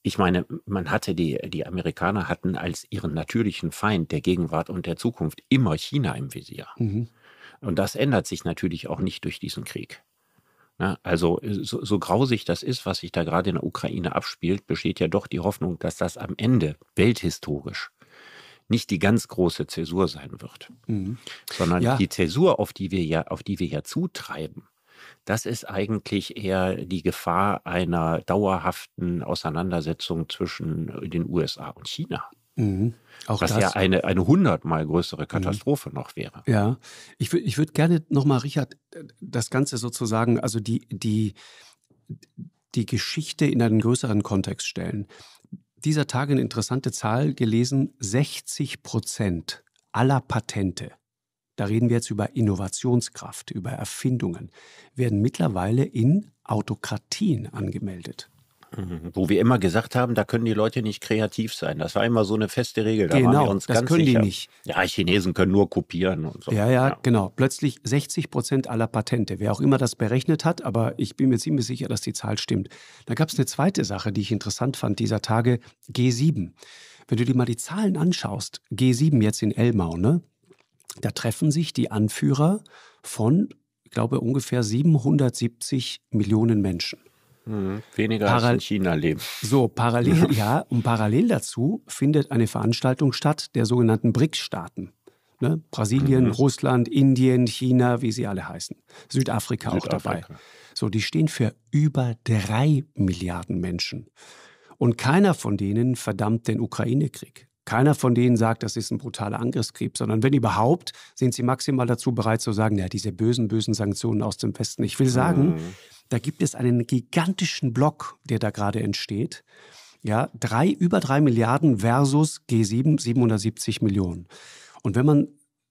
ich meine, man hatte die, die Amerikaner hatten als ihren natürlichen Feind der Gegenwart und der Zukunft immer China im Visier. Mhm. Und das ändert sich natürlich auch nicht durch diesen Krieg. Ne? Also äh, so, so grausig das ist, was sich da gerade in der Ukraine abspielt, besteht ja doch die Hoffnung, dass das am Ende welthistorisch nicht die ganz große Zäsur sein wird, mhm. sondern ja. die Zäsur, auf die wir ja, auf die wir ja zutreiben, das ist eigentlich eher die Gefahr einer dauerhaften Auseinandersetzung zwischen äh, den USA und China. Mhm. Auch was das. ja eine, eine hundertmal größere mhm. Katastrophe mhm. noch wäre. Ja, ich, ich würde gerne nochmal, Richard, äh, das Ganze sozusagen, also die, die, die Geschichte in einen größeren Kontext stellen dieser Tage eine interessante Zahl gelesen, 60 Prozent aller Patente, da reden wir jetzt über Innovationskraft, über Erfindungen, werden mittlerweile in Autokratien angemeldet. Mhm. wo wir immer gesagt haben, da können die Leute nicht kreativ sein. Das war immer so eine feste Regel. Da genau, uns das ganz können sicher. die nicht. Ja, Chinesen können nur kopieren und so. Ja, ja, ja. genau. Plötzlich 60 Prozent aller Patente, wer auch immer das berechnet hat, aber ich bin mir ziemlich sicher, dass die Zahl stimmt. Da gab es eine zweite Sache, die ich interessant fand dieser Tage, G7. Wenn du dir mal die Zahlen anschaust, G7 jetzt in Elmau, ne? da treffen sich die Anführer von, ich glaube, ungefähr 770 Millionen Menschen. Hm, weniger Paral als in China leben. So, parallel, ja, und parallel dazu findet eine Veranstaltung statt der sogenannten BRICS-Staaten. Ne? Brasilien, mhm. Russland, Indien, China, wie sie alle heißen. Südafrika, Südafrika auch dabei. So, die stehen für über drei Milliarden Menschen. Und keiner von denen verdammt den Ukraine-Krieg. Keiner von denen sagt, das ist ein brutaler Angriffskrieg, sondern wenn überhaupt, sind sie maximal dazu bereit zu sagen, ja, diese bösen, bösen Sanktionen aus dem Westen. Ich will sagen, mhm. Da gibt es einen gigantischen Block, der da gerade entsteht. Ja, drei, über drei Milliarden versus G7 770 Millionen. Und wenn man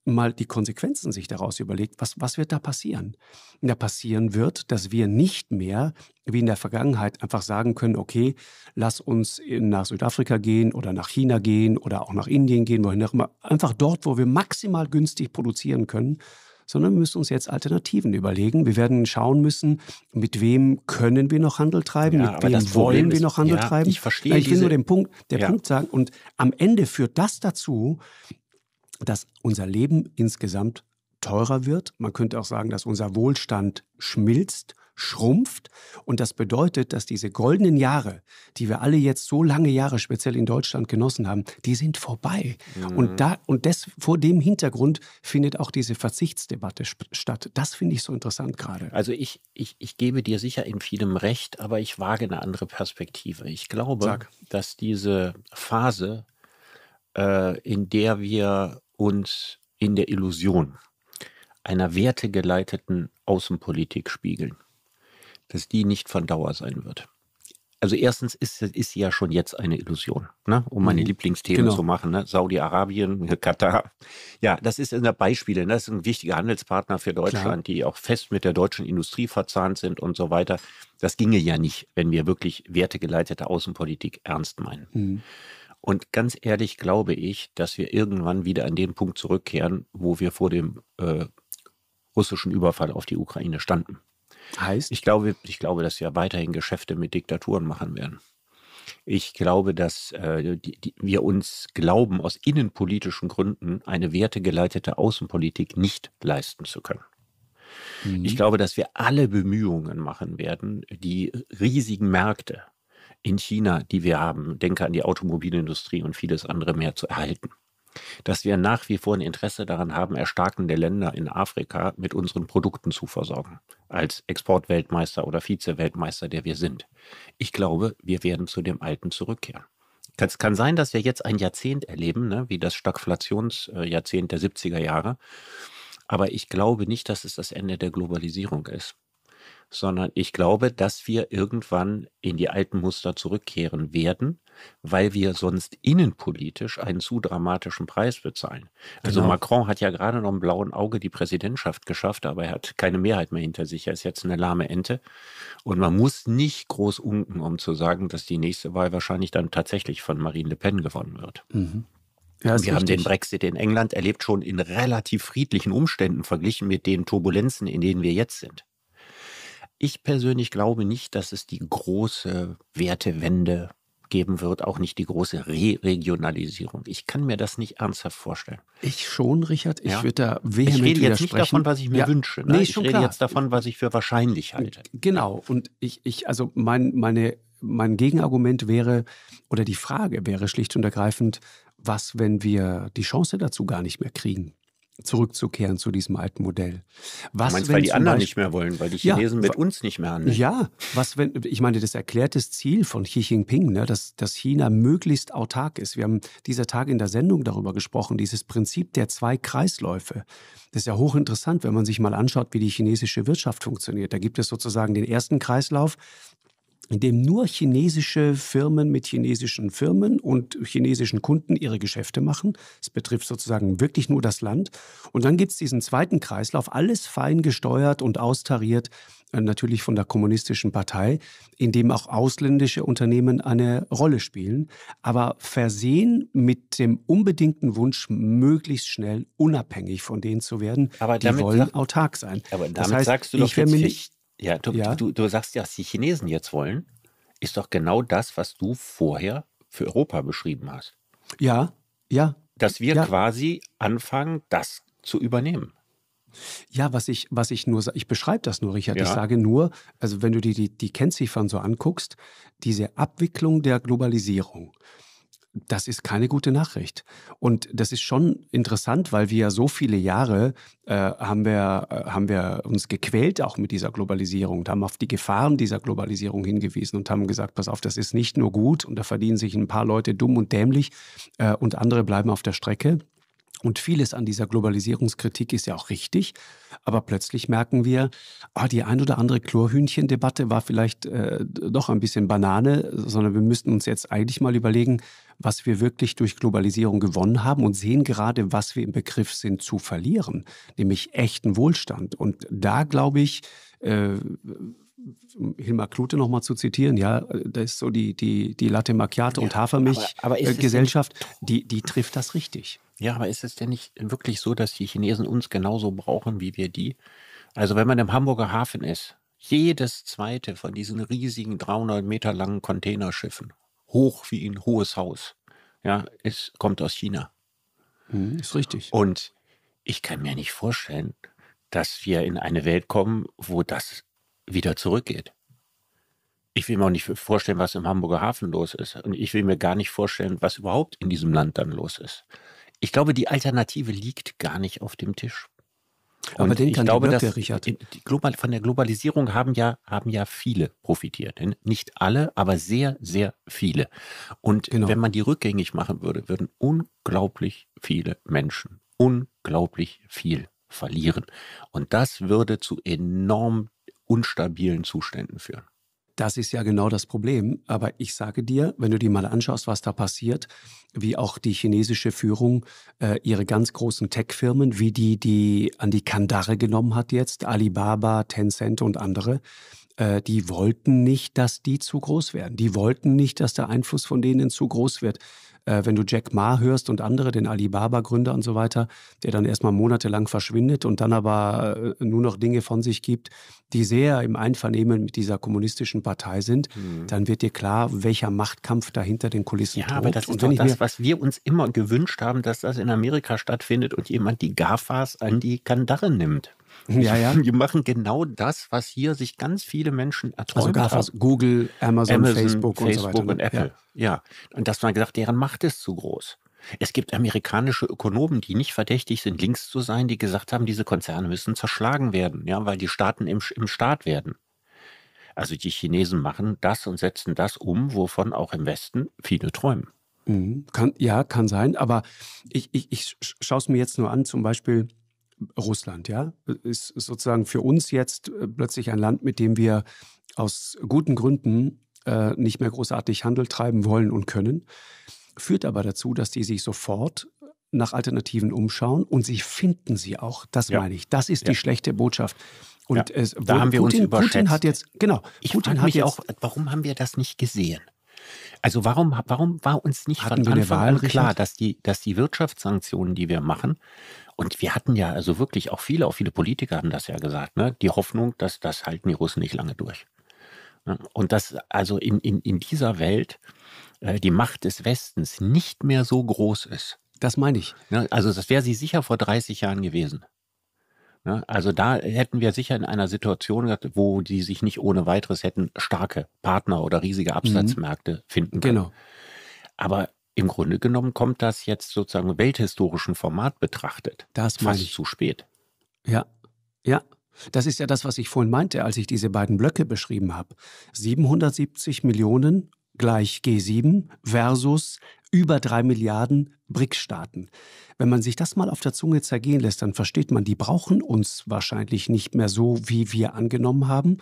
mal die Konsequenzen sich daraus überlegt, was, was wird da passieren? Da passieren wird, dass wir nicht mehr, wie in der Vergangenheit, einfach sagen können, okay, lass uns nach Südafrika gehen oder nach China gehen oder auch nach Indien gehen, wohin auch immer. Einfach dort, wo wir maximal günstig produzieren können, sondern wir müssen uns jetzt Alternativen überlegen. Wir werden schauen müssen, mit wem können wir noch Handel treiben, ja, mit wem wollen ist, wir noch Handel ja, treiben. Ich verstehe. Ich will nur den Punkt, der ja. Punkt sagen. Und am Ende führt das dazu, dass unser Leben insgesamt teurer wird. Man könnte auch sagen, dass unser Wohlstand schmilzt schrumpft. Und das bedeutet, dass diese goldenen Jahre, die wir alle jetzt so lange Jahre speziell in Deutschland genossen haben, die sind vorbei. Mhm. Und, da, und das, vor dem Hintergrund findet auch diese Verzichtsdebatte statt. Das finde ich so interessant gerade. Also ich, ich, ich gebe dir sicher in vielem recht, aber ich wage eine andere Perspektive. Ich glaube, Sag. dass diese Phase, äh, in der wir uns in der Illusion einer wertegeleiteten Außenpolitik spiegeln, dass die nicht von Dauer sein wird. Also erstens ist, ist sie ja schon jetzt eine Illusion, ne? um meine mhm. Lieblingsthemen genau. zu machen. Ne? Saudi-Arabien, Katar. Ja, das ist in der Beispiele. Ne? Das ist ein wichtiger Handelspartner für Deutschland, Klar. die auch fest mit der deutschen Industrie verzahnt sind und so weiter. Das ginge ja nicht, wenn wir wirklich wertegeleitete Außenpolitik ernst meinen. Mhm. Und ganz ehrlich glaube ich, dass wir irgendwann wieder an den Punkt zurückkehren, wo wir vor dem äh, russischen Überfall auf die Ukraine standen. Heißt? Ich glaube, ich glaube, dass wir weiterhin Geschäfte mit Diktaturen machen werden. Ich glaube, dass äh, die, die, wir uns glauben, aus innenpolitischen Gründen eine wertegeleitete Außenpolitik nicht leisten zu können. Mhm. Ich glaube, dass wir alle Bemühungen machen werden, die riesigen Märkte in China, die wir haben, denke an die Automobilindustrie und vieles andere mehr, zu erhalten dass wir nach wie vor ein Interesse daran haben, erstarkende Länder in Afrika mit unseren Produkten zu versorgen als Exportweltmeister oder Vize-Weltmeister, der wir sind. Ich glaube, wir werden zu dem Alten zurückkehren. Es kann sein, dass wir jetzt ein Jahrzehnt erleben, ne, wie das Stagflationsjahrzehnt der 70er Jahre. Aber ich glaube nicht, dass es das Ende der Globalisierung ist sondern ich glaube, dass wir irgendwann in die alten Muster zurückkehren werden, weil wir sonst innenpolitisch einen zu dramatischen Preis bezahlen. Also genau. Macron hat ja gerade noch im blauen Auge die Präsidentschaft geschafft, aber er hat keine Mehrheit mehr hinter sich. Er ist jetzt eine lahme Ente. Und man muss nicht groß unken, um zu sagen, dass die nächste Wahl wahrscheinlich dann tatsächlich von Marine Le Pen gewonnen wird. Mhm. Ja, wir haben den Brexit in England erlebt, schon in relativ friedlichen Umständen verglichen mit den Turbulenzen, in denen wir jetzt sind. Ich persönlich glaube nicht, dass es die große Wertewende geben wird, auch nicht die große Re-Regionalisierung. Ich kann mir das nicht ernsthaft vorstellen. Ich schon, Richard. Ich ja. würde da vehement Ich rede jetzt nicht davon, was ich mir ja. wünsche. Ne? Nee, ich rede klar. jetzt davon, was ich für wahrscheinlich halte. Genau. Und ich, ich also mein, meine, mein Gegenargument wäre, oder die Frage wäre schlicht und ergreifend, was, wenn wir die Chance dazu gar nicht mehr kriegen? zurückzukehren zu diesem alten Modell. Was, meinst, wenn weil die anderen Beispiel, nicht mehr wollen, weil die Chinesen ja, mit uns nicht mehr handeln. Ja, was wenn, ich meine, das erklärtes Ziel von Xi Jinping, ne, dass, dass China möglichst autark ist. Wir haben dieser Tag in der Sendung darüber gesprochen, dieses Prinzip der zwei Kreisläufe. Das ist ja hochinteressant, wenn man sich mal anschaut, wie die chinesische Wirtschaft funktioniert. Da gibt es sozusagen den ersten Kreislauf, in dem nur chinesische Firmen mit chinesischen Firmen und chinesischen Kunden ihre Geschäfte machen. Es betrifft sozusagen wirklich nur das Land. Und dann gibt es diesen zweiten Kreislauf, alles fein gesteuert und austariert, äh, natürlich von der kommunistischen Partei, in dem auch ausländische Unternehmen eine Rolle spielen, aber versehen mit dem unbedingten Wunsch, möglichst schnell unabhängig von denen zu werden, aber die wollen sagt, autark sein. Aber damit das heißt, sagst du doch ich jetzt, ja, du, ja? du, du sagst ja, was die Chinesen jetzt wollen, ist doch genau das, was du vorher für Europa beschrieben hast. Ja, ja. Dass wir ja. quasi anfangen, das zu übernehmen. Ja, was ich, was ich nur ich beschreibe das nur, Richard. Ja. Ich sage nur, also wenn du dir die, die Kennziffern so anguckst, diese Abwicklung der Globalisierung, das ist keine gute Nachricht. Und das ist schon interessant, weil wir ja so viele Jahre äh, haben, wir, äh, haben wir uns gequält auch mit dieser Globalisierung und haben auf die Gefahren dieser Globalisierung hingewiesen und haben gesagt, pass auf, das ist nicht nur gut und da verdienen sich ein paar Leute dumm und dämlich äh, und andere bleiben auf der Strecke. Und vieles an dieser Globalisierungskritik ist ja auch richtig. Aber plötzlich merken wir, ah, die ein oder andere Chlorhühnchen-Debatte war vielleicht äh, doch ein bisschen Banane, sondern wir müssten uns jetzt eigentlich mal überlegen, was wir wirklich durch Globalisierung gewonnen haben und sehen gerade, was wir im Begriff sind zu verlieren, nämlich echten Wohlstand. Und da glaube ich, äh, Hilmar Klute nochmal zu zitieren, ja, da ist so die, die, die Latte Macchiato ja, und Hafermilch-Gesellschaft, äh, die, die trifft das richtig. Ja, aber ist es denn nicht wirklich so, dass die Chinesen uns genauso brauchen wie wir die? Also wenn man im Hamburger Hafen ist, jedes zweite von diesen riesigen 300 Meter langen Containerschiffen, hoch wie ein hohes Haus, ja, es kommt aus China. Hm, ist richtig. Und ich kann mir nicht vorstellen, dass wir in eine Welt kommen, wo das wieder zurückgeht. Ich will mir auch nicht vorstellen, was im Hamburger Hafen los ist. Und ich will mir gar nicht vorstellen, was überhaupt in diesem Land dann los ist. Ich glaube, die Alternative liegt gar nicht auf dem Tisch. Und Aber den ich kann glaube, dass der Richard. Global, von der Globalisierung haben ja, haben ja viele profitiert. Nicht alle, aber sehr, sehr viele. Und genau. wenn man die rückgängig machen würde, würden unglaublich viele Menschen unglaublich viel verlieren. Und das würde zu enorm unstabilen Zuständen führen. Das ist ja genau das Problem. Aber ich sage dir, wenn du dir mal anschaust, was da passiert, wie auch die chinesische Führung äh, ihre ganz großen Tech-Firmen, wie die, die an die Kandare genommen hat jetzt, Alibaba, Tencent und andere, äh, die wollten nicht, dass die zu groß werden. Die wollten nicht, dass der Einfluss von denen zu groß wird. Äh, wenn du Jack Ma hörst und andere, den Alibaba-Gründer und so weiter, der dann erstmal monatelang verschwindet und dann aber äh, nur noch Dinge von sich gibt, die sehr im Einvernehmen mit dieser kommunistischen Partei sind, mhm. dann wird dir klar, welcher Machtkampf dahinter den Kulissen ja, droht. Aber das ist doch das, was wir uns immer gewünscht haben, dass das in Amerika stattfindet und jemand die GAFAs an die Kandare nimmt. Ja, ja. Die machen genau das, was hier sich ganz viele Menschen erträumen. Also GAFAs, Google, Amazon, Amazon Facebook, Facebook, und so weiter. Ne? und Apple. Ja. ja. Und dass man gesagt, deren Macht ist zu groß. Es gibt amerikanische Ökonomen, die nicht verdächtig sind, links zu sein, die gesagt haben, diese Konzerne müssen zerschlagen werden, ja, weil die Staaten im, im Staat werden. Also die Chinesen machen das und setzen das um, wovon auch im Westen viele träumen. Mhm. Kann, ja, kann sein, aber ich, ich, ich schaue es mir jetzt nur an, zum Beispiel Russland, ja, ist, ist sozusagen für uns jetzt äh, plötzlich ein Land, mit dem wir aus guten Gründen äh, nicht mehr großartig Handel treiben wollen und können, führt aber dazu, dass die sich sofort nach Alternativen umschauen und sie finden sie auch. Das ja. meine ich. Das ist ja. die schlechte Botschaft. Und ja. es, da haben wir Putin, uns überschätzt. Putin hat jetzt genau. Ich Putin hat mich jetzt, auch, warum haben wir das nicht gesehen? Also warum, warum war uns nicht Hatten von Anfang an klar, dass die, dass die Wirtschaftssanktionen, die wir machen, und wir hatten ja also wirklich auch viele, auch viele Politiker haben das ja gesagt, ne? die Hoffnung, dass das halten die Russen nicht lange durch. Ne? Und dass also in, in, in dieser Welt äh, die Macht des Westens nicht mehr so groß ist. Das meine ich. Ne? Also das wäre sie sicher vor 30 Jahren gewesen. Ne? Also da hätten wir sicher in einer Situation gehabt, wo die sich nicht ohne weiteres hätten starke Partner oder riesige mhm. Absatzmärkte mhm. finden können. Genau. Aber im Grunde genommen kommt das jetzt sozusagen welthistorischen Format betrachtet. Das fast ich. zu spät. Ja, ja. Das ist ja das, was ich vorhin meinte, als ich diese beiden Blöcke beschrieben habe. 770 Millionen gleich G7 versus über drei Milliarden brics staaten Wenn man sich das mal auf der Zunge zergehen lässt, dann versteht man, die brauchen uns wahrscheinlich nicht mehr so, wie wir angenommen haben.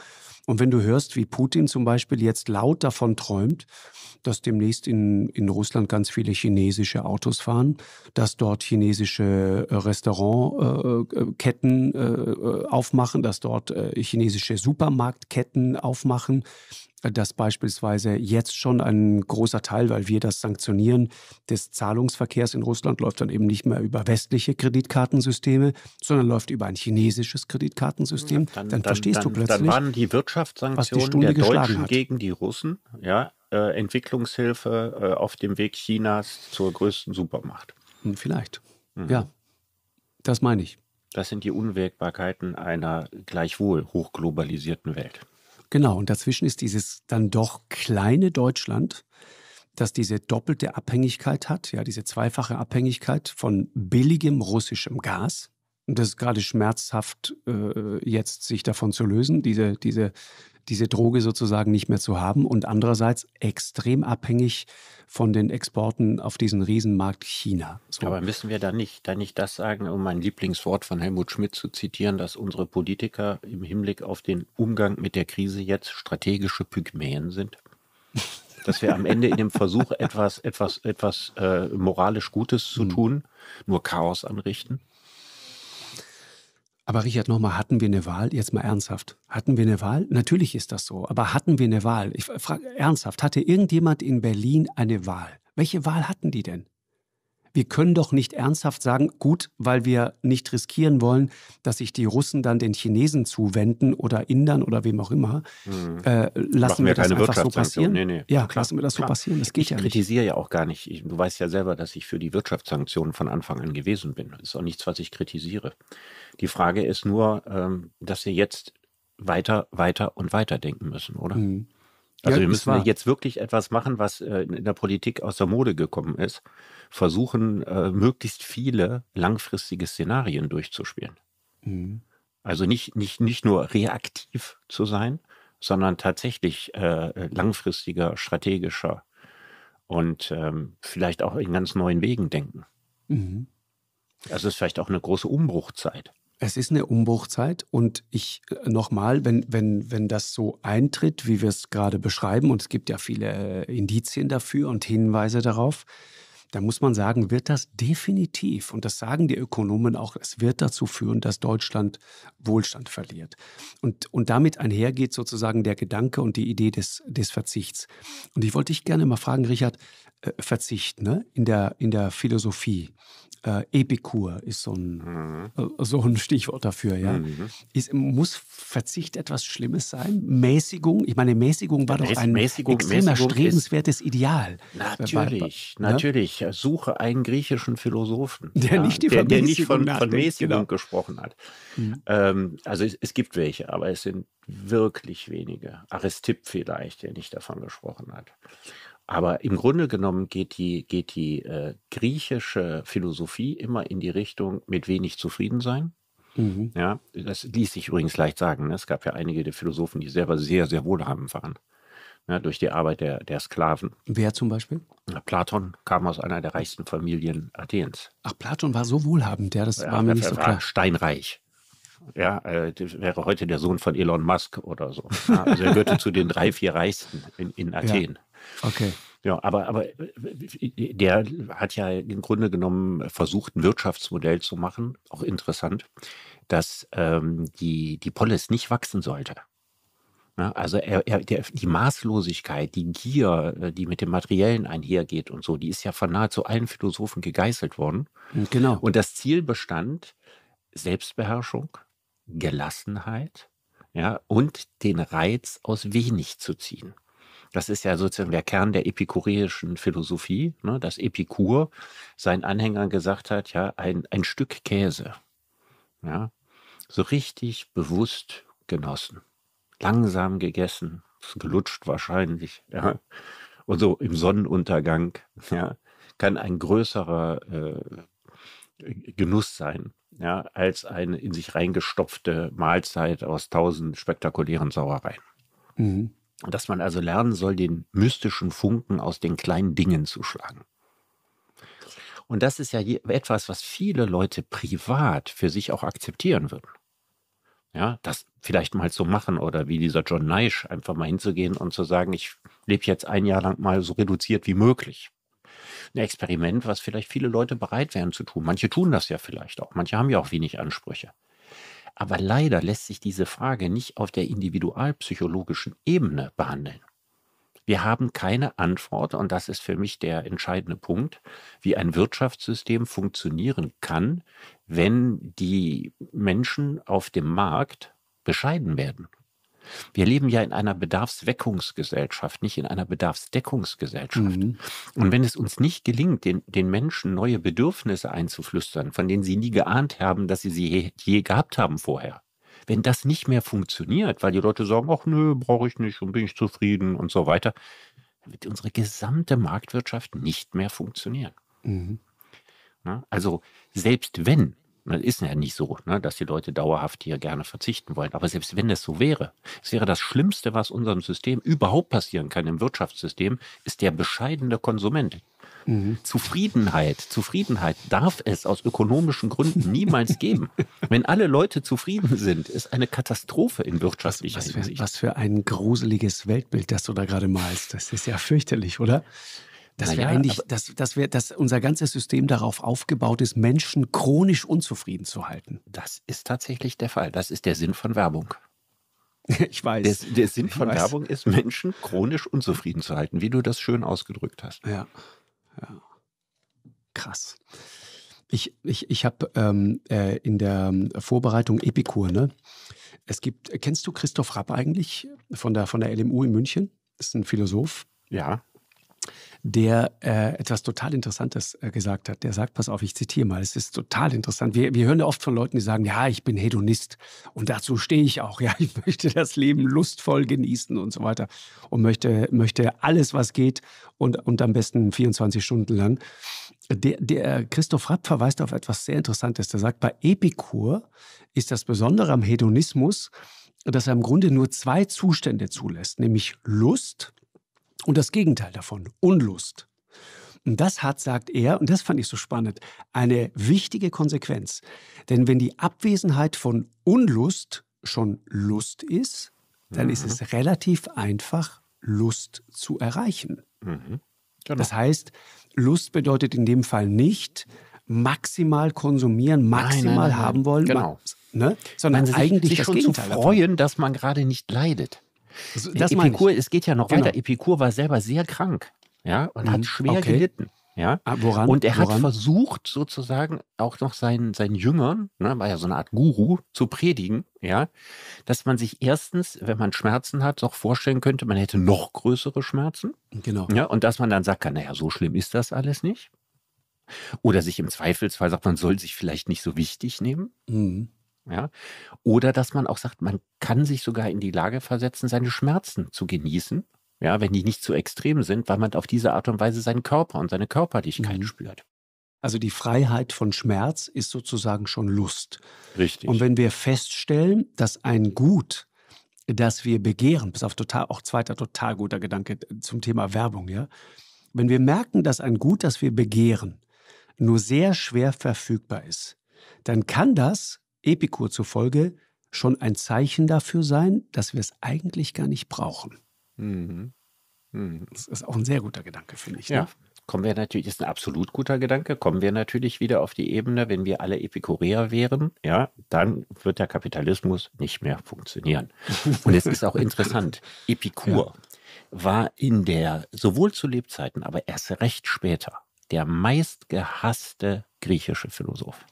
Und wenn du hörst, wie Putin zum Beispiel jetzt laut davon träumt, dass demnächst in, in Russland ganz viele chinesische Autos fahren, dass dort chinesische äh, Restaurantketten äh, äh, aufmachen, dass dort chinesische Supermarktketten aufmachen, dass beispielsweise jetzt schon ein großer Teil, weil wir das sanktionieren, des Zahlungsverkehrs in Russland läuft dann eben nicht mehr über westliche Kreditkartensysteme, sondern läuft über ein chinesisches Kreditkartensystem. Ja, dann, dann, verstehst dann, du plötzlich. Dann waren die Wirtschaftssanktionen die der Deutschen hat. gegen die Russen, ja, äh, Entwicklungshilfe äh, auf dem Weg Chinas zur größten Supermacht. Hm, vielleicht. Mhm. Ja, das meine ich. Das sind die Unwägbarkeiten einer gleichwohl hochglobalisierten Welt. Genau, und dazwischen ist dieses dann doch kleine Deutschland, das diese doppelte Abhängigkeit hat, ja, diese zweifache Abhängigkeit von billigem russischem Gas. Und das ist gerade schmerzhaft, äh, jetzt sich davon zu lösen, diese, diese diese Droge sozusagen nicht mehr zu haben und andererseits extrem abhängig von den Exporten auf diesen Riesenmarkt China. So. Aber müssen wir da nicht, da nicht das sagen, um mein Lieblingswort von Helmut Schmidt zu zitieren, dass unsere Politiker im Hinblick auf den Umgang mit der Krise jetzt strategische Pygmäen sind? dass wir am Ende in dem Versuch, etwas, etwas, etwas äh, moralisch Gutes zu mhm. tun, nur Chaos anrichten. Aber Richard, nochmal, hatten wir eine Wahl? Jetzt mal ernsthaft. Hatten wir eine Wahl? Natürlich ist das so. Aber hatten wir eine Wahl? Ich frage ernsthaft, hatte irgendjemand in Berlin eine Wahl? Welche Wahl hatten die denn? Wir können doch nicht ernsthaft sagen, gut, weil wir nicht riskieren wollen, dass sich die Russen dann den Chinesen zuwenden oder Indern oder wem auch immer. Mhm. Äh, lassen wir, wir das einfach so passieren. Nee, nee. Ja, klar, lassen wir das klar. so passieren. Das geht ich ja nicht. Ich kritisiere ja auch gar nicht. Ich, du weißt ja selber, dass ich für die Wirtschaftssanktionen von Anfang an gewesen bin. Das ist auch nichts, was ich kritisiere. Die Frage ist nur, ähm, dass wir jetzt weiter, weiter und weiter denken müssen, oder? Mhm. Also ja, wir müssen jetzt wirklich etwas machen, was äh, in der Politik aus der Mode gekommen ist. Versuchen, äh, möglichst viele langfristige Szenarien durchzuspielen. Mhm. Also nicht, nicht, nicht nur reaktiv zu sein, sondern tatsächlich äh, langfristiger, strategischer und ähm, vielleicht auch in ganz neuen Wegen denken. Mhm. Also es ist vielleicht auch eine große Umbruchzeit es ist eine Umbruchzeit und ich äh, nochmal, wenn, wenn, wenn das so eintritt, wie wir es gerade beschreiben, und es gibt ja viele äh, Indizien dafür und Hinweise darauf, dann muss man sagen, wird das definitiv, und das sagen die Ökonomen auch, es wird dazu führen, dass Deutschland Wohlstand verliert. Und, und damit einhergeht sozusagen der Gedanke und die Idee des, des Verzichts. Und ich wollte dich gerne mal fragen, Richard, äh, Verzicht ne? in, der, in der Philosophie. Äh, Epikur ist so ein, mhm. Äh, so ein Stichwort dafür. Ja? Mhm. Ist, muss Verzicht etwas Schlimmes sein? Mäßigung? Ich meine, Mäßigung war ja, doch ein Mäßigung, extremer Mäßigung strebenswertes Ideal. Natürlich, war, äh, war, ne? natürlich. Ne? Suche einen griechischen Philosophen, der, ja, nicht, der, der nicht, von, von Mäßigung genau. gesprochen hat. Mhm. Ähm, also es, es gibt welche, aber es sind wirklich wenige. Aristipp vielleicht, der nicht davon gesprochen hat. Aber im Grunde genommen geht die, geht die äh, griechische Philosophie immer in die Richtung, mit wenig zufrieden sein. Mhm. Ja, das ließ sich übrigens leicht sagen. Ne? Es gab ja einige der Philosophen, die selber sehr, sehr wohlhabend waren. Ja, ne? durch die Arbeit der, der Sklaven. Wer zum Beispiel? Platon kam aus einer der reichsten Familien Athens. Ach, Platon war so wohlhabend, ja, das ja, war mir nicht so klar. War steinreich. Ja, äh, wäre heute der Sohn von Elon Musk oder so. Ja, also er gehörte zu den drei, vier Reichsten in, in Athen. Okay. Ja, aber, aber der hat ja im Grunde genommen versucht, ein Wirtschaftsmodell zu machen, auch interessant, dass ähm, die, die Polis nicht wachsen sollte. Ja, also er, er, der, die Maßlosigkeit, die Gier, äh, die mit dem Materiellen einhergeht und so, die ist ja von nahezu allen Philosophen gegeißelt worden. Genau. Und das Ziel bestand Selbstbeherrschung, Gelassenheit ja, und den Reiz aus wenig zu ziehen. Das ist ja sozusagen der Kern der epikureischen Philosophie, ne, dass Epikur seinen Anhängern gesagt hat, ja, ein, ein Stück Käse, ja, so richtig bewusst genossen, langsam gegessen, gelutscht wahrscheinlich, ja, und so im Sonnenuntergang, ja, kann ein größerer äh, Genuss sein, ja, als eine in sich reingestopfte Mahlzeit aus tausend spektakulären Sauereien. Mhm dass man also lernen soll, den mystischen Funken aus den kleinen Dingen zu schlagen. Und das ist ja etwas, was viele Leute privat für sich auch akzeptieren würden. Ja, das vielleicht mal zu machen oder wie dieser John Nash einfach mal hinzugehen und zu sagen, ich lebe jetzt ein Jahr lang mal so reduziert wie möglich. Ein Experiment, was vielleicht viele Leute bereit wären zu tun. Manche tun das ja vielleicht auch. Manche haben ja auch wenig Ansprüche. Aber leider lässt sich diese Frage nicht auf der individualpsychologischen Ebene behandeln. Wir haben keine Antwort, und das ist für mich der entscheidende Punkt, wie ein Wirtschaftssystem funktionieren kann, wenn die Menschen auf dem Markt bescheiden werden wir leben ja in einer Bedarfsweckungsgesellschaft, nicht in einer Bedarfsdeckungsgesellschaft. Mhm. Und wenn es uns nicht gelingt, den, den Menschen neue Bedürfnisse einzuflüstern, von denen sie nie geahnt haben, dass sie sie je, je gehabt haben vorher, wenn das nicht mehr funktioniert, weil die Leute sagen, ach nö, brauche ich nicht und bin ich zufrieden und so weiter, dann wird unsere gesamte Marktwirtschaft nicht mehr funktionieren. Mhm. Also selbst wenn das ist ja nicht so, ne, dass die Leute dauerhaft hier gerne verzichten wollen. Aber selbst wenn das so wäre, es wäre das Schlimmste, was unserem System überhaupt passieren kann, im Wirtschaftssystem, ist der bescheidene Konsument. Mhm. Zufriedenheit, Zufriedenheit darf es aus ökonomischen Gründen niemals geben. Wenn alle Leute zufrieden sind, ist eine Katastrophe in wirtschaftlicher was, was für, Hinsicht. Was für ein gruseliges Weltbild, das du da gerade malst. Das ist ja fürchterlich, oder? Dass ja, eigentlich, dass, dass, wir, dass unser ganzes System darauf aufgebaut ist, Menschen chronisch unzufrieden zu halten. Das ist tatsächlich der Fall. Das ist der Sinn von Werbung. Ich weiß. Der, der Sinn von Werbung ist, Menschen chronisch unzufrieden zu halten, wie du das schön ausgedrückt hast. Ja. ja. Krass. Ich, ich, ich habe ähm, äh, in der ähm, Vorbereitung Epikur, ne? Es gibt, kennst du Christoph Rapp eigentlich von der, von der LMU in München? Das ist ein Philosoph. Ja der äh, etwas total Interessantes äh, gesagt hat. Der sagt, pass auf, ich zitiere mal, es ist total interessant. Wir, wir hören ja oft von Leuten, die sagen, ja, ich bin Hedonist und dazu stehe ich auch. Ja, ich möchte das Leben lustvoll genießen und so weiter und möchte, möchte alles, was geht und, und am besten 24 Stunden lang. Der, der Christoph Rapp verweist auf etwas sehr Interessantes. Der sagt, bei Epikur ist das Besondere am Hedonismus, dass er im Grunde nur zwei Zustände zulässt, nämlich Lust und das Gegenteil davon, Unlust. Und das hat, sagt er, und das fand ich so spannend, eine wichtige Konsequenz. Denn wenn die Abwesenheit von Unlust schon Lust ist, dann mhm. ist es mhm. relativ einfach, Lust zu erreichen. Mhm. Genau. Das heißt, Lust bedeutet in dem Fall nicht maximal konsumieren, maximal nein, nein, nein, haben wollen, genau. ne? sondern sich, eigentlich sich das schon Gegenteil zu freuen, davon. dass man gerade nicht leidet. Das, das Epikur, es geht ja noch genau. weiter. Epikur war selber sehr krank, ja, und mhm. hat schwer okay. gelitten. Ja. Ah, woran, und er woran? hat versucht, sozusagen auch noch seinen, seinen Jüngern, ne, war ja so eine Art Guru, zu predigen, ja, dass man sich erstens, wenn man Schmerzen hat, auch vorstellen könnte, man hätte noch größere Schmerzen. Genau. Ja, und dass man dann sagt, naja, so schlimm ist das alles nicht. Oder sich im Zweifelsfall sagt, man soll sich vielleicht nicht so wichtig nehmen. Mhm. Ja? Oder dass man auch sagt, man kann sich sogar in die Lage versetzen, seine Schmerzen zu genießen, ja, wenn die nicht zu extrem sind, weil man auf diese Art und Weise seinen Körper und seine Körperlichkeit mhm. spürt. Also die Freiheit von Schmerz ist sozusagen schon Lust. Richtig. Und wenn wir feststellen, dass ein Gut, das wir begehren, bis auf total, auch zweiter total guter Gedanke äh, zum Thema Werbung, ja, wenn wir merken, dass ein Gut, das wir begehren, nur sehr schwer verfügbar ist, dann kann das Epikur zufolge schon ein Zeichen dafür sein, dass wir es eigentlich gar nicht brauchen. Mhm. Mhm. Das ist auch ein sehr guter Gedanke, finde ich. Ne? Kommen wir natürlich, ist ein absolut guter Gedanke, kommen wir natürlich wieder auf die Ebene, wenn wir alle Epikureer wären, ja, dann wird der Kapitalismus nicht mehr funktionieren. Und es ist auch interessant, Epikur ja. war in der, sowohl zu Lebzeiten, aber erst recht später, der meistgehasste griechische Philosoph.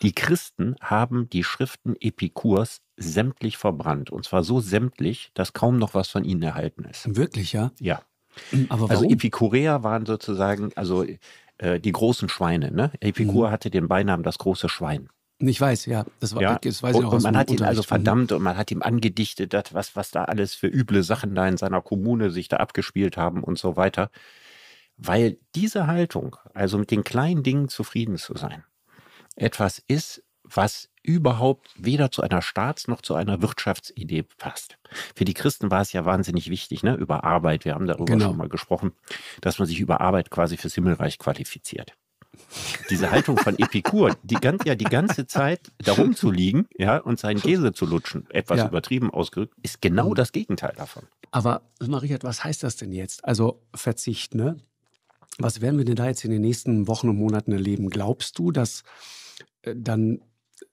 Die Christen haben die Schriften Epikurs sämtlich verbrannt. Und zwar so sämtlich, dass kaum noch was von ihnen erhalten ist. Wirklich, ja? Ja. Aber also warum? Also Epikureer waren sozusagen, also äh, die großen Schweine. Ne? Epikur mhm. hatte den Beinamen das große Schwein. Ich weiß, ja. Das war, ja. Das weiß und, ich noch, und man hat ihn also verdammt und man hat ihm angedichtet, was, was da alles für üble Sachen da in seiner Kommune sich da abgespielt haben und so weiter. Weil diese Haltung, also mit den kleinen Dingen zufrieden zu sein, etwas ist, was überhaupt weder zu einer Staats- noch zu einer Wirtschaftsidee passt. Für die Christen war es ja wahnsinnig wichtig, ne? über Arbeit, wir haben darüber genau. schon mal gesprochen, dass man sich über Arbeit quasi fürs Himmelreich qualifiziert. Diese Haltung von Epikur, die ja die ganze Zeit darum zu liegen ja, und seinen Käse zu lutschen, etwas ja. übertrieben ausgedrückt, ist genau mhm. das Gegenteil davon. Aber Maria, was heißt das denn jetzt? Also Verzicht, ne? Was werden wir denn da jetzt in den nächsten Wochen und Monaten erleben? Glaubst du, dass äh, dann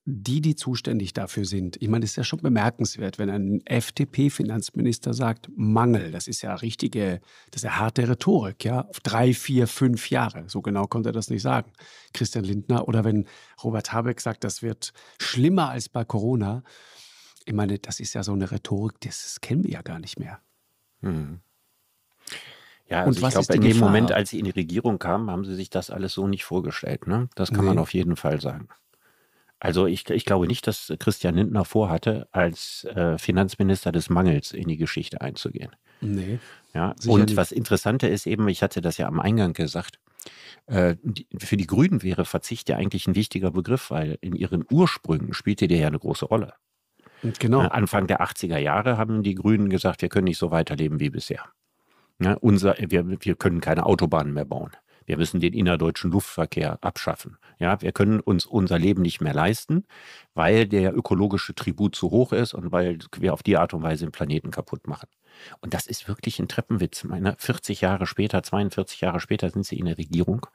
die, die zuständig dafür sind. Ich meine, es ist ja schon bemerkenswert, wenn ein FDP-Finanzminister sagt, Mangel, das ist ja richtige, das ist ja harte Rhetorik, ja, auf drei, vier, fünf Jahre. So genau konnte er das nicht sagen, Christian Lindner. Oder wenn Robert Habeck sagt, das wird schlimmer als bei Corona. Ich meine, das ist ja so eine Rhetorik, das kennen wir ja gar nicht mehr. Mhm. Ja, also und was ich glaube, in dem Gefahr? Moment, als sie in die Regierung kamen, haben sie sich das alles so nicht vorgestellt. Ne? Das kann nee. man auf jeden Fall sagen. Also ich, ich glaube nicht, dass Christian Lindner vorhatte, als äh, Finanzminister des Mangels in die Geschichte einzugehen. Nee. Ja, und nicht. was Interessante ist eben, ich hatte das ja am Eingang gesagt, äh, für die Grünen wäre Verzicht ja eigentlich ein wichtiger Begriff, weil in ihren Ursprüngen spielte der ja eine große Rolle. Genau. Anfang der 80er Jahre haben die Grünen gesagt, wir können nicht so weiterleben wie bisher. Ne, unser, wir, wir können keine Autobahnen mehr bauen. Wir müssen den innerdeutschen Luftverkehr abschaffen. Ja, wir können uns unser Leben nicht mehr leisten, weil der ökologische Tribut zu hoch ist und weil wir auf die Art und Weise den Planeten kaputt machen. Und das ist wirklich ein Treppenwitz. Meine 40 Jahre später, 42 Jahre später sind sie in der Regierung.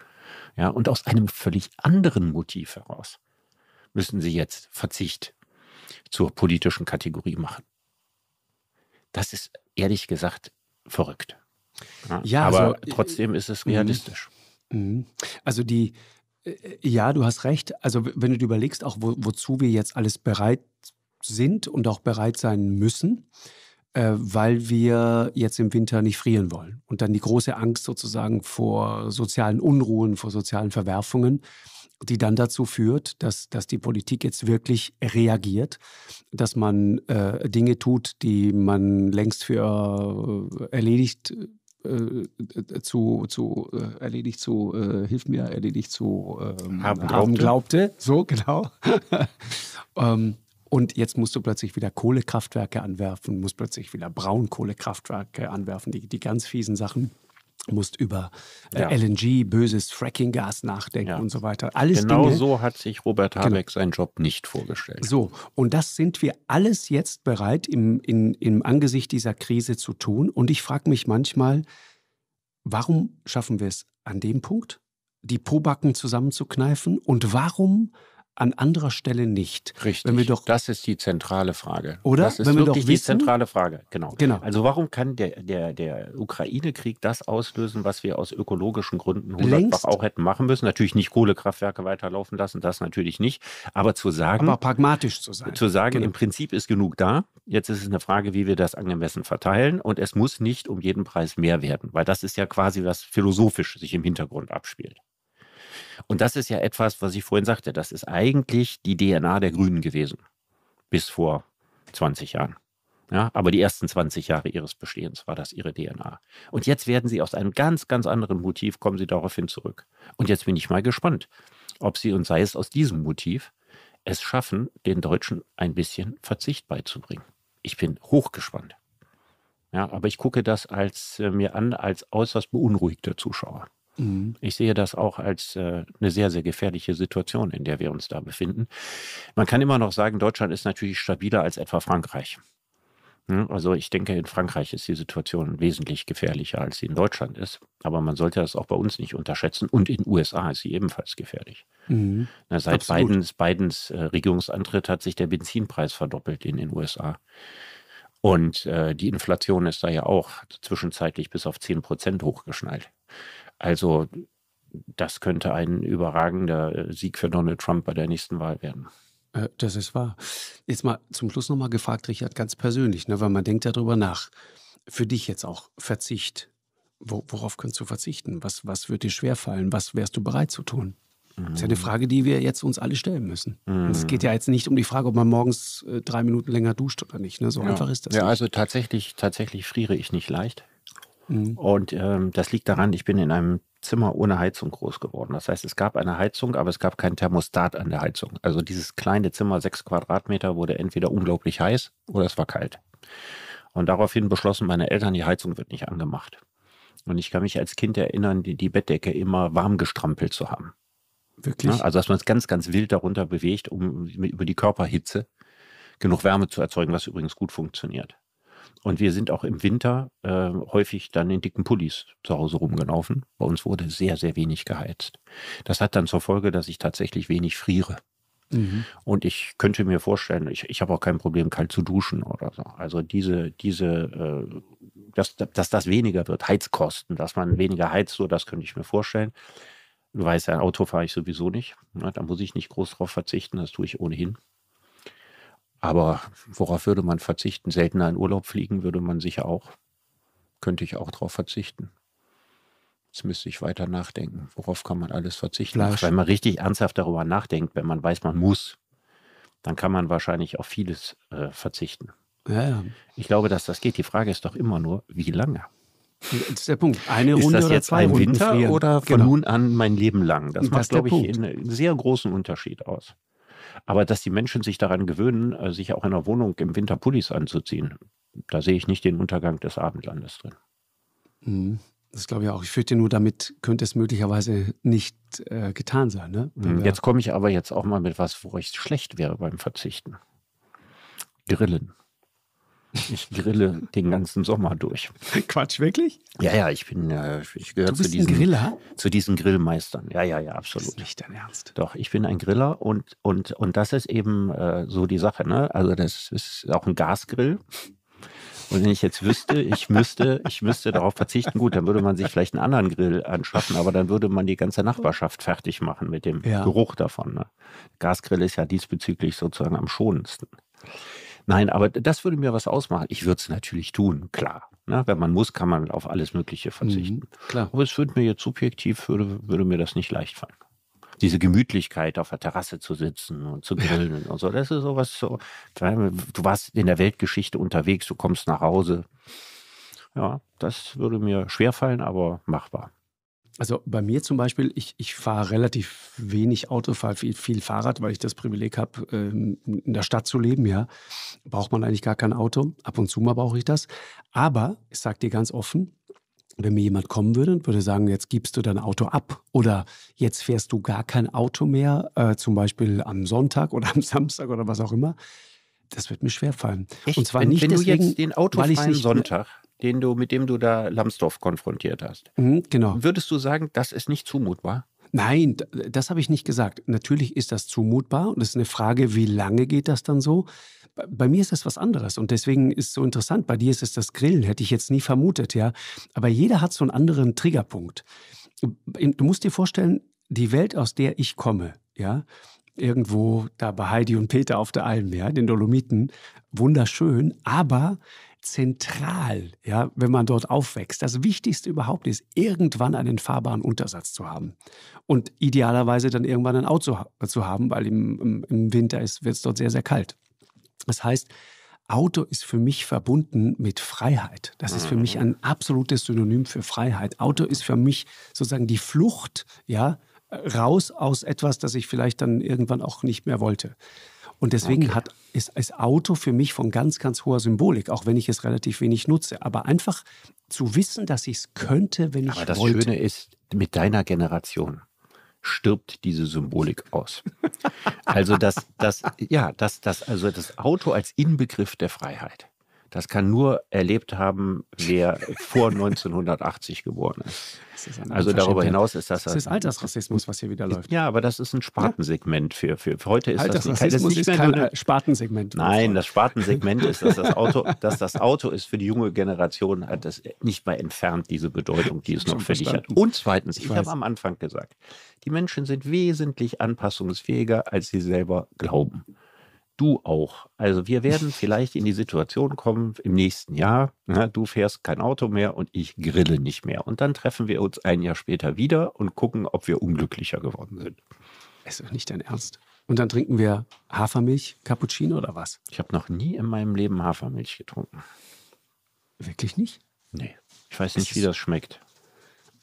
Ja, und aus einem völlig anderen Motiv heraus müssen sie jetzt Verzicht zur politischen Kategorie machen. Das ist ehrlich gesagt verrückt. Ja, aber also, trotzdem ist es äh, mhm. realistisch. Mhm. Also die, äh, ja, du hast recht. Also wenn du dir überlegst, auch wo, wozu wir jetzt alles bereit sind und auch bereit sein müssen, äh, weil wir jetzt im Winter nicht frieren wollen. Und dann die große Angst sozusagen vor sozialen Unruhen, vor sozialen Verwerfungen, die dann dazu führt, dass, dass die Politik jetzt wirklich reagiert, dass man äh, Dinge tut, die man längst für äh, erledigt äh, zu, zu äh, erledigt zu, äh, hilf mir, erledigt zu ähm, haben, glaubte. haben glaubte. So, genau. ähm, und jetzt musst du plötzlich wieder Kohlekraftwerke anwerfen, musst plötzlich wieder Braunkohlekraftwerke anwerfen, die, die ganz fiesen Sachen musst über äh, ja. LNG, böses Fracking-Gas nachdenken ja. und so weiter. Alles genau Dinge. so hat sich Robert genau. Habeck genau. seinen Job nicht vorgestellt. So, und das sind wir alles jetzt bereit im, in, im Angesicht dieser Krise zu tun. Und ich frage mich manchmal, warum schaffen wir es an dem Punkt, die Pobacken zusammenzukneifen und warum an anderer Stelle nicht. Richtig. Wenn wir doch, das ist die zentrale Frage. Oder? Das ist Wenn wir wirklich doch wissen, die zentrale Frage. Genau. genau. Also warum kann der, der, der Ukraine-Krieg das auslösen, was wir aus ökologischen Gründen hundertfach auch hätten machen müssen? Natürlich nicht Kohlekraftwerke weiterlaufen lassen, das natürlich nicht. Aber zu sagen... Aber pragmatisch zu sein. Zu sagen, genau. im Prinzip ist genug da. Jetzt ist es eine Frage, wie wir das angemessen verteilen. Und es muss nicht um jeden Preis mehr werden. Weil das ist ja quasi, was philosophisch sich im Hintergrund abspielt. Und das ist ja etwas, was ich vorhin sagte, das ist eigentlich die DNA der Grünen gewesen, bis vor 20 Jahren. Ja, aber die ersten 20 Jahre ihres Bestehens war das ihre DNA. Und jetzt werden sie aus einem ganz, ganz anderen Motiv, kommen sie daraufhin zurück. Und jetzt bin ich mal gespannt, ob sie, und sei es aus diesem Motiv, es schaffen, den Deutschen ein bisschen Verzicht beizubringen. Ich bin hochgespannt. Ja, aber ich gucke das als, äh, mir an als äußerst beunruhigter Zuschauer. Mhm. Ich sehe das auch als äh, eine sehr, sehr gefährliche Situation, in der wir uns da befinden. Man kann immer noch sagen, Deutschland ist natürlich stabiler als etwa Frankreich. Ne? Also ich denke, in Frankreich ist die Situation wesentlich gefährlicher, als sie in Deutschland ist. Aber man sollte das auch bei uns nicht unterschätzen. Und in den USA ist sie ebenfalls gefährlich. Mhm. Na, seit Bidens, Bidens äh, Regierungsantritt hat sich der Benzinpreis verdoppelt in den USA. Und äh, die Inflation ist da ja auch zwischenzeitlich bis auf 10 Prozent hochgeschnallt. Also das könnte ein überragender äh, Sieg für Donald Trump bei der nächsten Wahl werden. Äh, das ist wahr. Jetzt mal zum Schluss nochmal gefragt, Richard, ganz persönlich, ne, weil man denkt ja drüber nach. Für dich jetzt auch Verzicht. worauf könntest du verzichten? Was, was wird dir schwerfallen? Was wärst du bereit zu tun? Das ist ja eine mhm. Frage, die wir jetzt uns alle stellen müssen. Mhm. Es geht ja mhm. jetzt nicht um die Frage, ob man morgens äh, drei Minuten länger duscht oder nicht. Ne? So ja. einfach ist das. Ja, nicht. also tatsächlich, tatsächlich friere ich nicht leicht. Mhm. Und ähm, das liegt daran, ich bin in einem Zimmer ohne Heizung groß geworden. Das heißt, es gab eine Heizung, aber es gab keinen Thermostat an der Heizung. Also dieses kleine Zimmer, sechs Quadratmeter, wurde entweder unglaublich heiß oder es war kalt. Und daraufhin beschlossen meine Eltern, die Heizung wird nicht angemacht. Und ich kann mich als Kind erinnern, die, die Bettdecke immer warm gestrampelt zu haben. Ne? Wirklich? Ja, also, dass man es ganz, ganz wild darunter bewegt, um über die Körperhitze genug Wärme zu erzeugen, was übrigens gut funktioniert. Und wir sind auch im Winter äh, häufig dann in dicken Pullis zu Hause rumgelaufen. Bei uns wurde sehr, sehr wenig geheizt. Das hat dann zur Folge, dass ich tatsächlich wenig friere. Mhm. Und ich könnte mir vorstellen, ich, ich habe auch kein Problem, kalt zu duschen oder so. Also diese, diese, äh, dass, dass das weniger wird, Heizkosten, dass man weniger heizt, so das könnte ich mir vorstellen. Du weißt, ein Auto fahre ich sowieso nicht. Na, da muss ich nicht groß drauf verzichten, das tue ich ohnehin. Aber worauf würde man verzichten? Seltener in Urlaub fliegen würde man sicher auch. Könnte ich auch darauf verzichten. Jetzt müsste ich weiter nachdenken. Worauf kann man alles verzichten? Fleisch. Wenn man richtig ernsthaft darüber nachdenkt, wenn man weiß, man muss, dann kann man wahrscheinlich auf vieles äh, verzichten. Ja, ja. Ich glaube, dass das geht. Die Frage ist doch immer nur, wie lange? Das ist der Punkt. Eine Runde ist das jetzt ein Winter oder von genau. nun an mein Leben lang? Das, das macht, glaube ich, einen sehr großen Unterschied aus. Aber dass die Menschen sich daran gewöhnen, äh, sich auch in der Wohnung im Winter Pullis anzuziehen, da sehe ich nicht den Untergang des Abendlandes drin. Mhm. Das glaube ich auch. Ich fürchte nur, damit könnte es möglicherweise nicht äh, getan sein. Ne? Mhm. Jetzt komme ich aber jetzt auch mal mit was, wo ich schlecht wäre beim Verzichten. Grillen. Ich grille den ganzen Sommer durch. Quatsch, wirklich? Ja, ja, ich bin, äh, ich gehöre zu diesen Griller? Zu diesen Grillmeistern. Ja, ja, ja, absolut. ist nicht dein Ernst. Doch, ich bin ein Griller und, und, und das ist eben äh, so die Sache. Ne? Also, das ist auch ein Gasgrill. Und wenn ich jetzt wüsste, ich müsste, ich müsste darauf verzichten, gut, dann würde man sich vielleicht einen anderen Grill anschaffen, aber dann würde man die ganze Nachbarschaft fertig machen mit dem ja. Geruch davon. Ne? Gasgrill ist ja diesbezüglich sozusagen am schonendsten. Nein, aber das würde mir was ausmachen. Ich würde es natürlich tun, klar. Na, ne? wenn man muss, kann man auf alles Mögliche mhm, verzichten. Mhm, klar. Aber es würde mir jetzt subjektiv, würde, würde mir das nicht leicht fallen diese Gemütlichkeit auf der Terrasse zu sitzen und zu grillen und so. Das ist sowas so. Du warst in der Weltgeschichte unterwegs, du kommst nach Hause. Ja, das würde mir schwerfallen, aber machbar. Also bei mir zum Beispiel, ich, ich fahre relativ wenig Auto, fahre viel, viel Fahrrad, weil ich das Privileg habe, ähm, in der Stadt zu leben, ja. Braucht man eigentlich gar kein Auto. Ab und zu mal brauche ich das. Aber ich sage dir ganz offen, wenn mir jemand kommen würde und würde sagen, jetzt gibst du dein Auto ab oder jetzt fährst du gar kein Auto mehr, äh, zum Beispiel am Sonntag oder am Samstag oder was auch immer, das wird mir schwerfallen. Echt? Und zwar wenn, nicht wenn deswegen, du jetzt den autofreien weil ich nicht Sonntag den du, mit dem du da Lambsdorff konfrontiert hast. Mhm, genau. Würdest du sagen, das ist nicht zumutbar? Nein, das habe ich nicht gesagt. Natürlich ist das zumutbar und es ist eine Frage, wie lange geht das dann so? Bei mir ist das was anderes und deswegen ist es so interessant. Bei dir ist es das Grillen, hätte ich jetzt nie vermutet, ja. Aber jeder hat so einen anderen Triggerpunkt. Du musst dir vorstellen, die Welt, aus der ich komme, ja, irgendwo da bei Heidi und Peter auf der Alm, ja, den Dolomiten, wunderschön, aber zentral, ja, wenn man dort aufwächst. Das Wichtigste überhaupt ist, irgendwann einen fahrbaren Untersatz zu haben. Und idealerweise dann irgendwann ein Auto zu haben, weil im, im Winter wird es dort sehr, sehr kalt. Das heißt, Auto ist für mich verbunden mit Freiheit. Das ist für mich mhm. ein absolutes Synonym für Freiheit. Auto ist für mich sozusagen die Flucht, ja, raus aus etwas, das ich vielleicht dann irgendwann auch nicht mehr wollte. Und deswegen hat, ist, ist Auto für mich von ganz, ganz hoher Symbolik, auch wenn ich es relativ wenig nutze. Aber einfach zu wissen, dass ich es könnte, wenn Aber ich wollte. Aber das Schöne ist, mit deiner Generation stirbt diese Symbolik aus. Also das, das, ja, das, das, also das Auto als Inbegriff der Freiheit. Das kann nur erlebt haben, wer vor 1980 geboren ist. ist also darüber hinaus ist das. Das ist Altersrassismus, was hier wieder läuft. Ja, aber das ist ein Spartensegment für, für, für heute ist Altersrassismus das nicht, das ist kein eine, Spartensegment. Nein, das Spartensegment ist, dass das Auto, dass das Auto ist für die junge Generation, hat das nicht mal entfernt, diese Bedeutung, die es noch für dich hat. Und zweitens, ich, ich habe am Anfang gesagt, die Menschen sind wesentlich anpassungsfähiger, als sie selber glauben du auch. Also wir werden vielleicht in die Situation kommen im nächsten Jahr, na, du fährst kein Auto mehr und ich grille nicht mehr. Und dann treffen wir uns ein Jahr später wieder und gucken, ob wir unglücklicher geworden sind. Ist doch nicht dein Ernst. Und dann trinken wir Hafermilch, Cappuccino oder was? Ich habe noch nie in meinem Leben Hafermilch getrunken. Wirklich nicht? Nee. Ich weiß nicht, wie das schmeckt.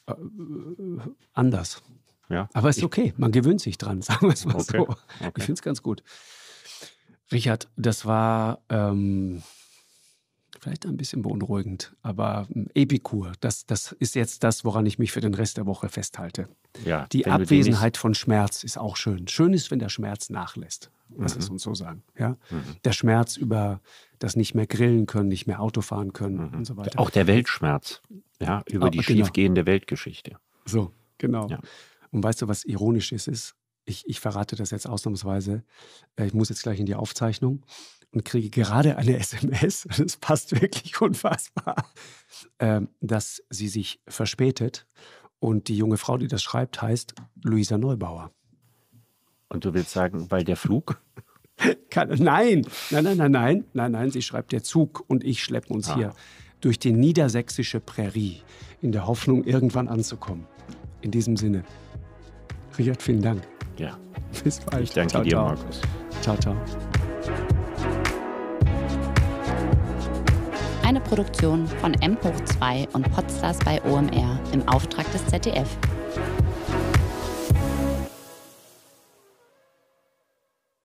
Äh, äh, anders. Ja. Aber ist okay, man gewöhnt sich dran, sagen wir es mal okay. so. Okay. Ich finde es ganz gut. Richard, das war ähm, vielleicht ein bisschen beunruhigend, aber ähm, Epikur, das, das ist jetzt das, woran ich mich für den Rest der Woche festhalte. Ja, die Abwesenheit von Schmerz ist auch schön. Schön ist, wenn der Schmerz nachlässt. Lass mhm. es uns so sagen. Ja? Mhm. Der Schmerz über das nicht mehr grillen können, nicht mehr Auto fahren können mhm. und so weiter. Auch der Weltschmerz, ja, über aber die genau. schiefgehende Weltgeschichte. So, genau. Ja. Und weißt du, was ironisch ist, ist, ich, ich verrate das jetzt ausnahmsweise, äh, ich muss jetzt gleich in die Aufzeichnung und kriege gerade eine SMS, das passt wirklich unfassbar, ähm, dass sie sich verspätet und die junge Frau, die das schreibt, heißt Luisa Neubauer. Und du willst sagen, weil der Flug? Kann, nein, nein, nein, nein, nein, nein, nein, sie schreibt, der Zug und ich schleppen uns ah. hier durch die niedersächsische Prärie in der Hoffnung, irgendwann anzukommen. In diesem Sinne. Richard, vielen Dank. Ja. Bis bald. Ich danke ciao, dir, ciao. Markus. Ciao, ciao. Eine Produktion von M hoch 2 und Podstars bei OMR im Auftrag des ZDF.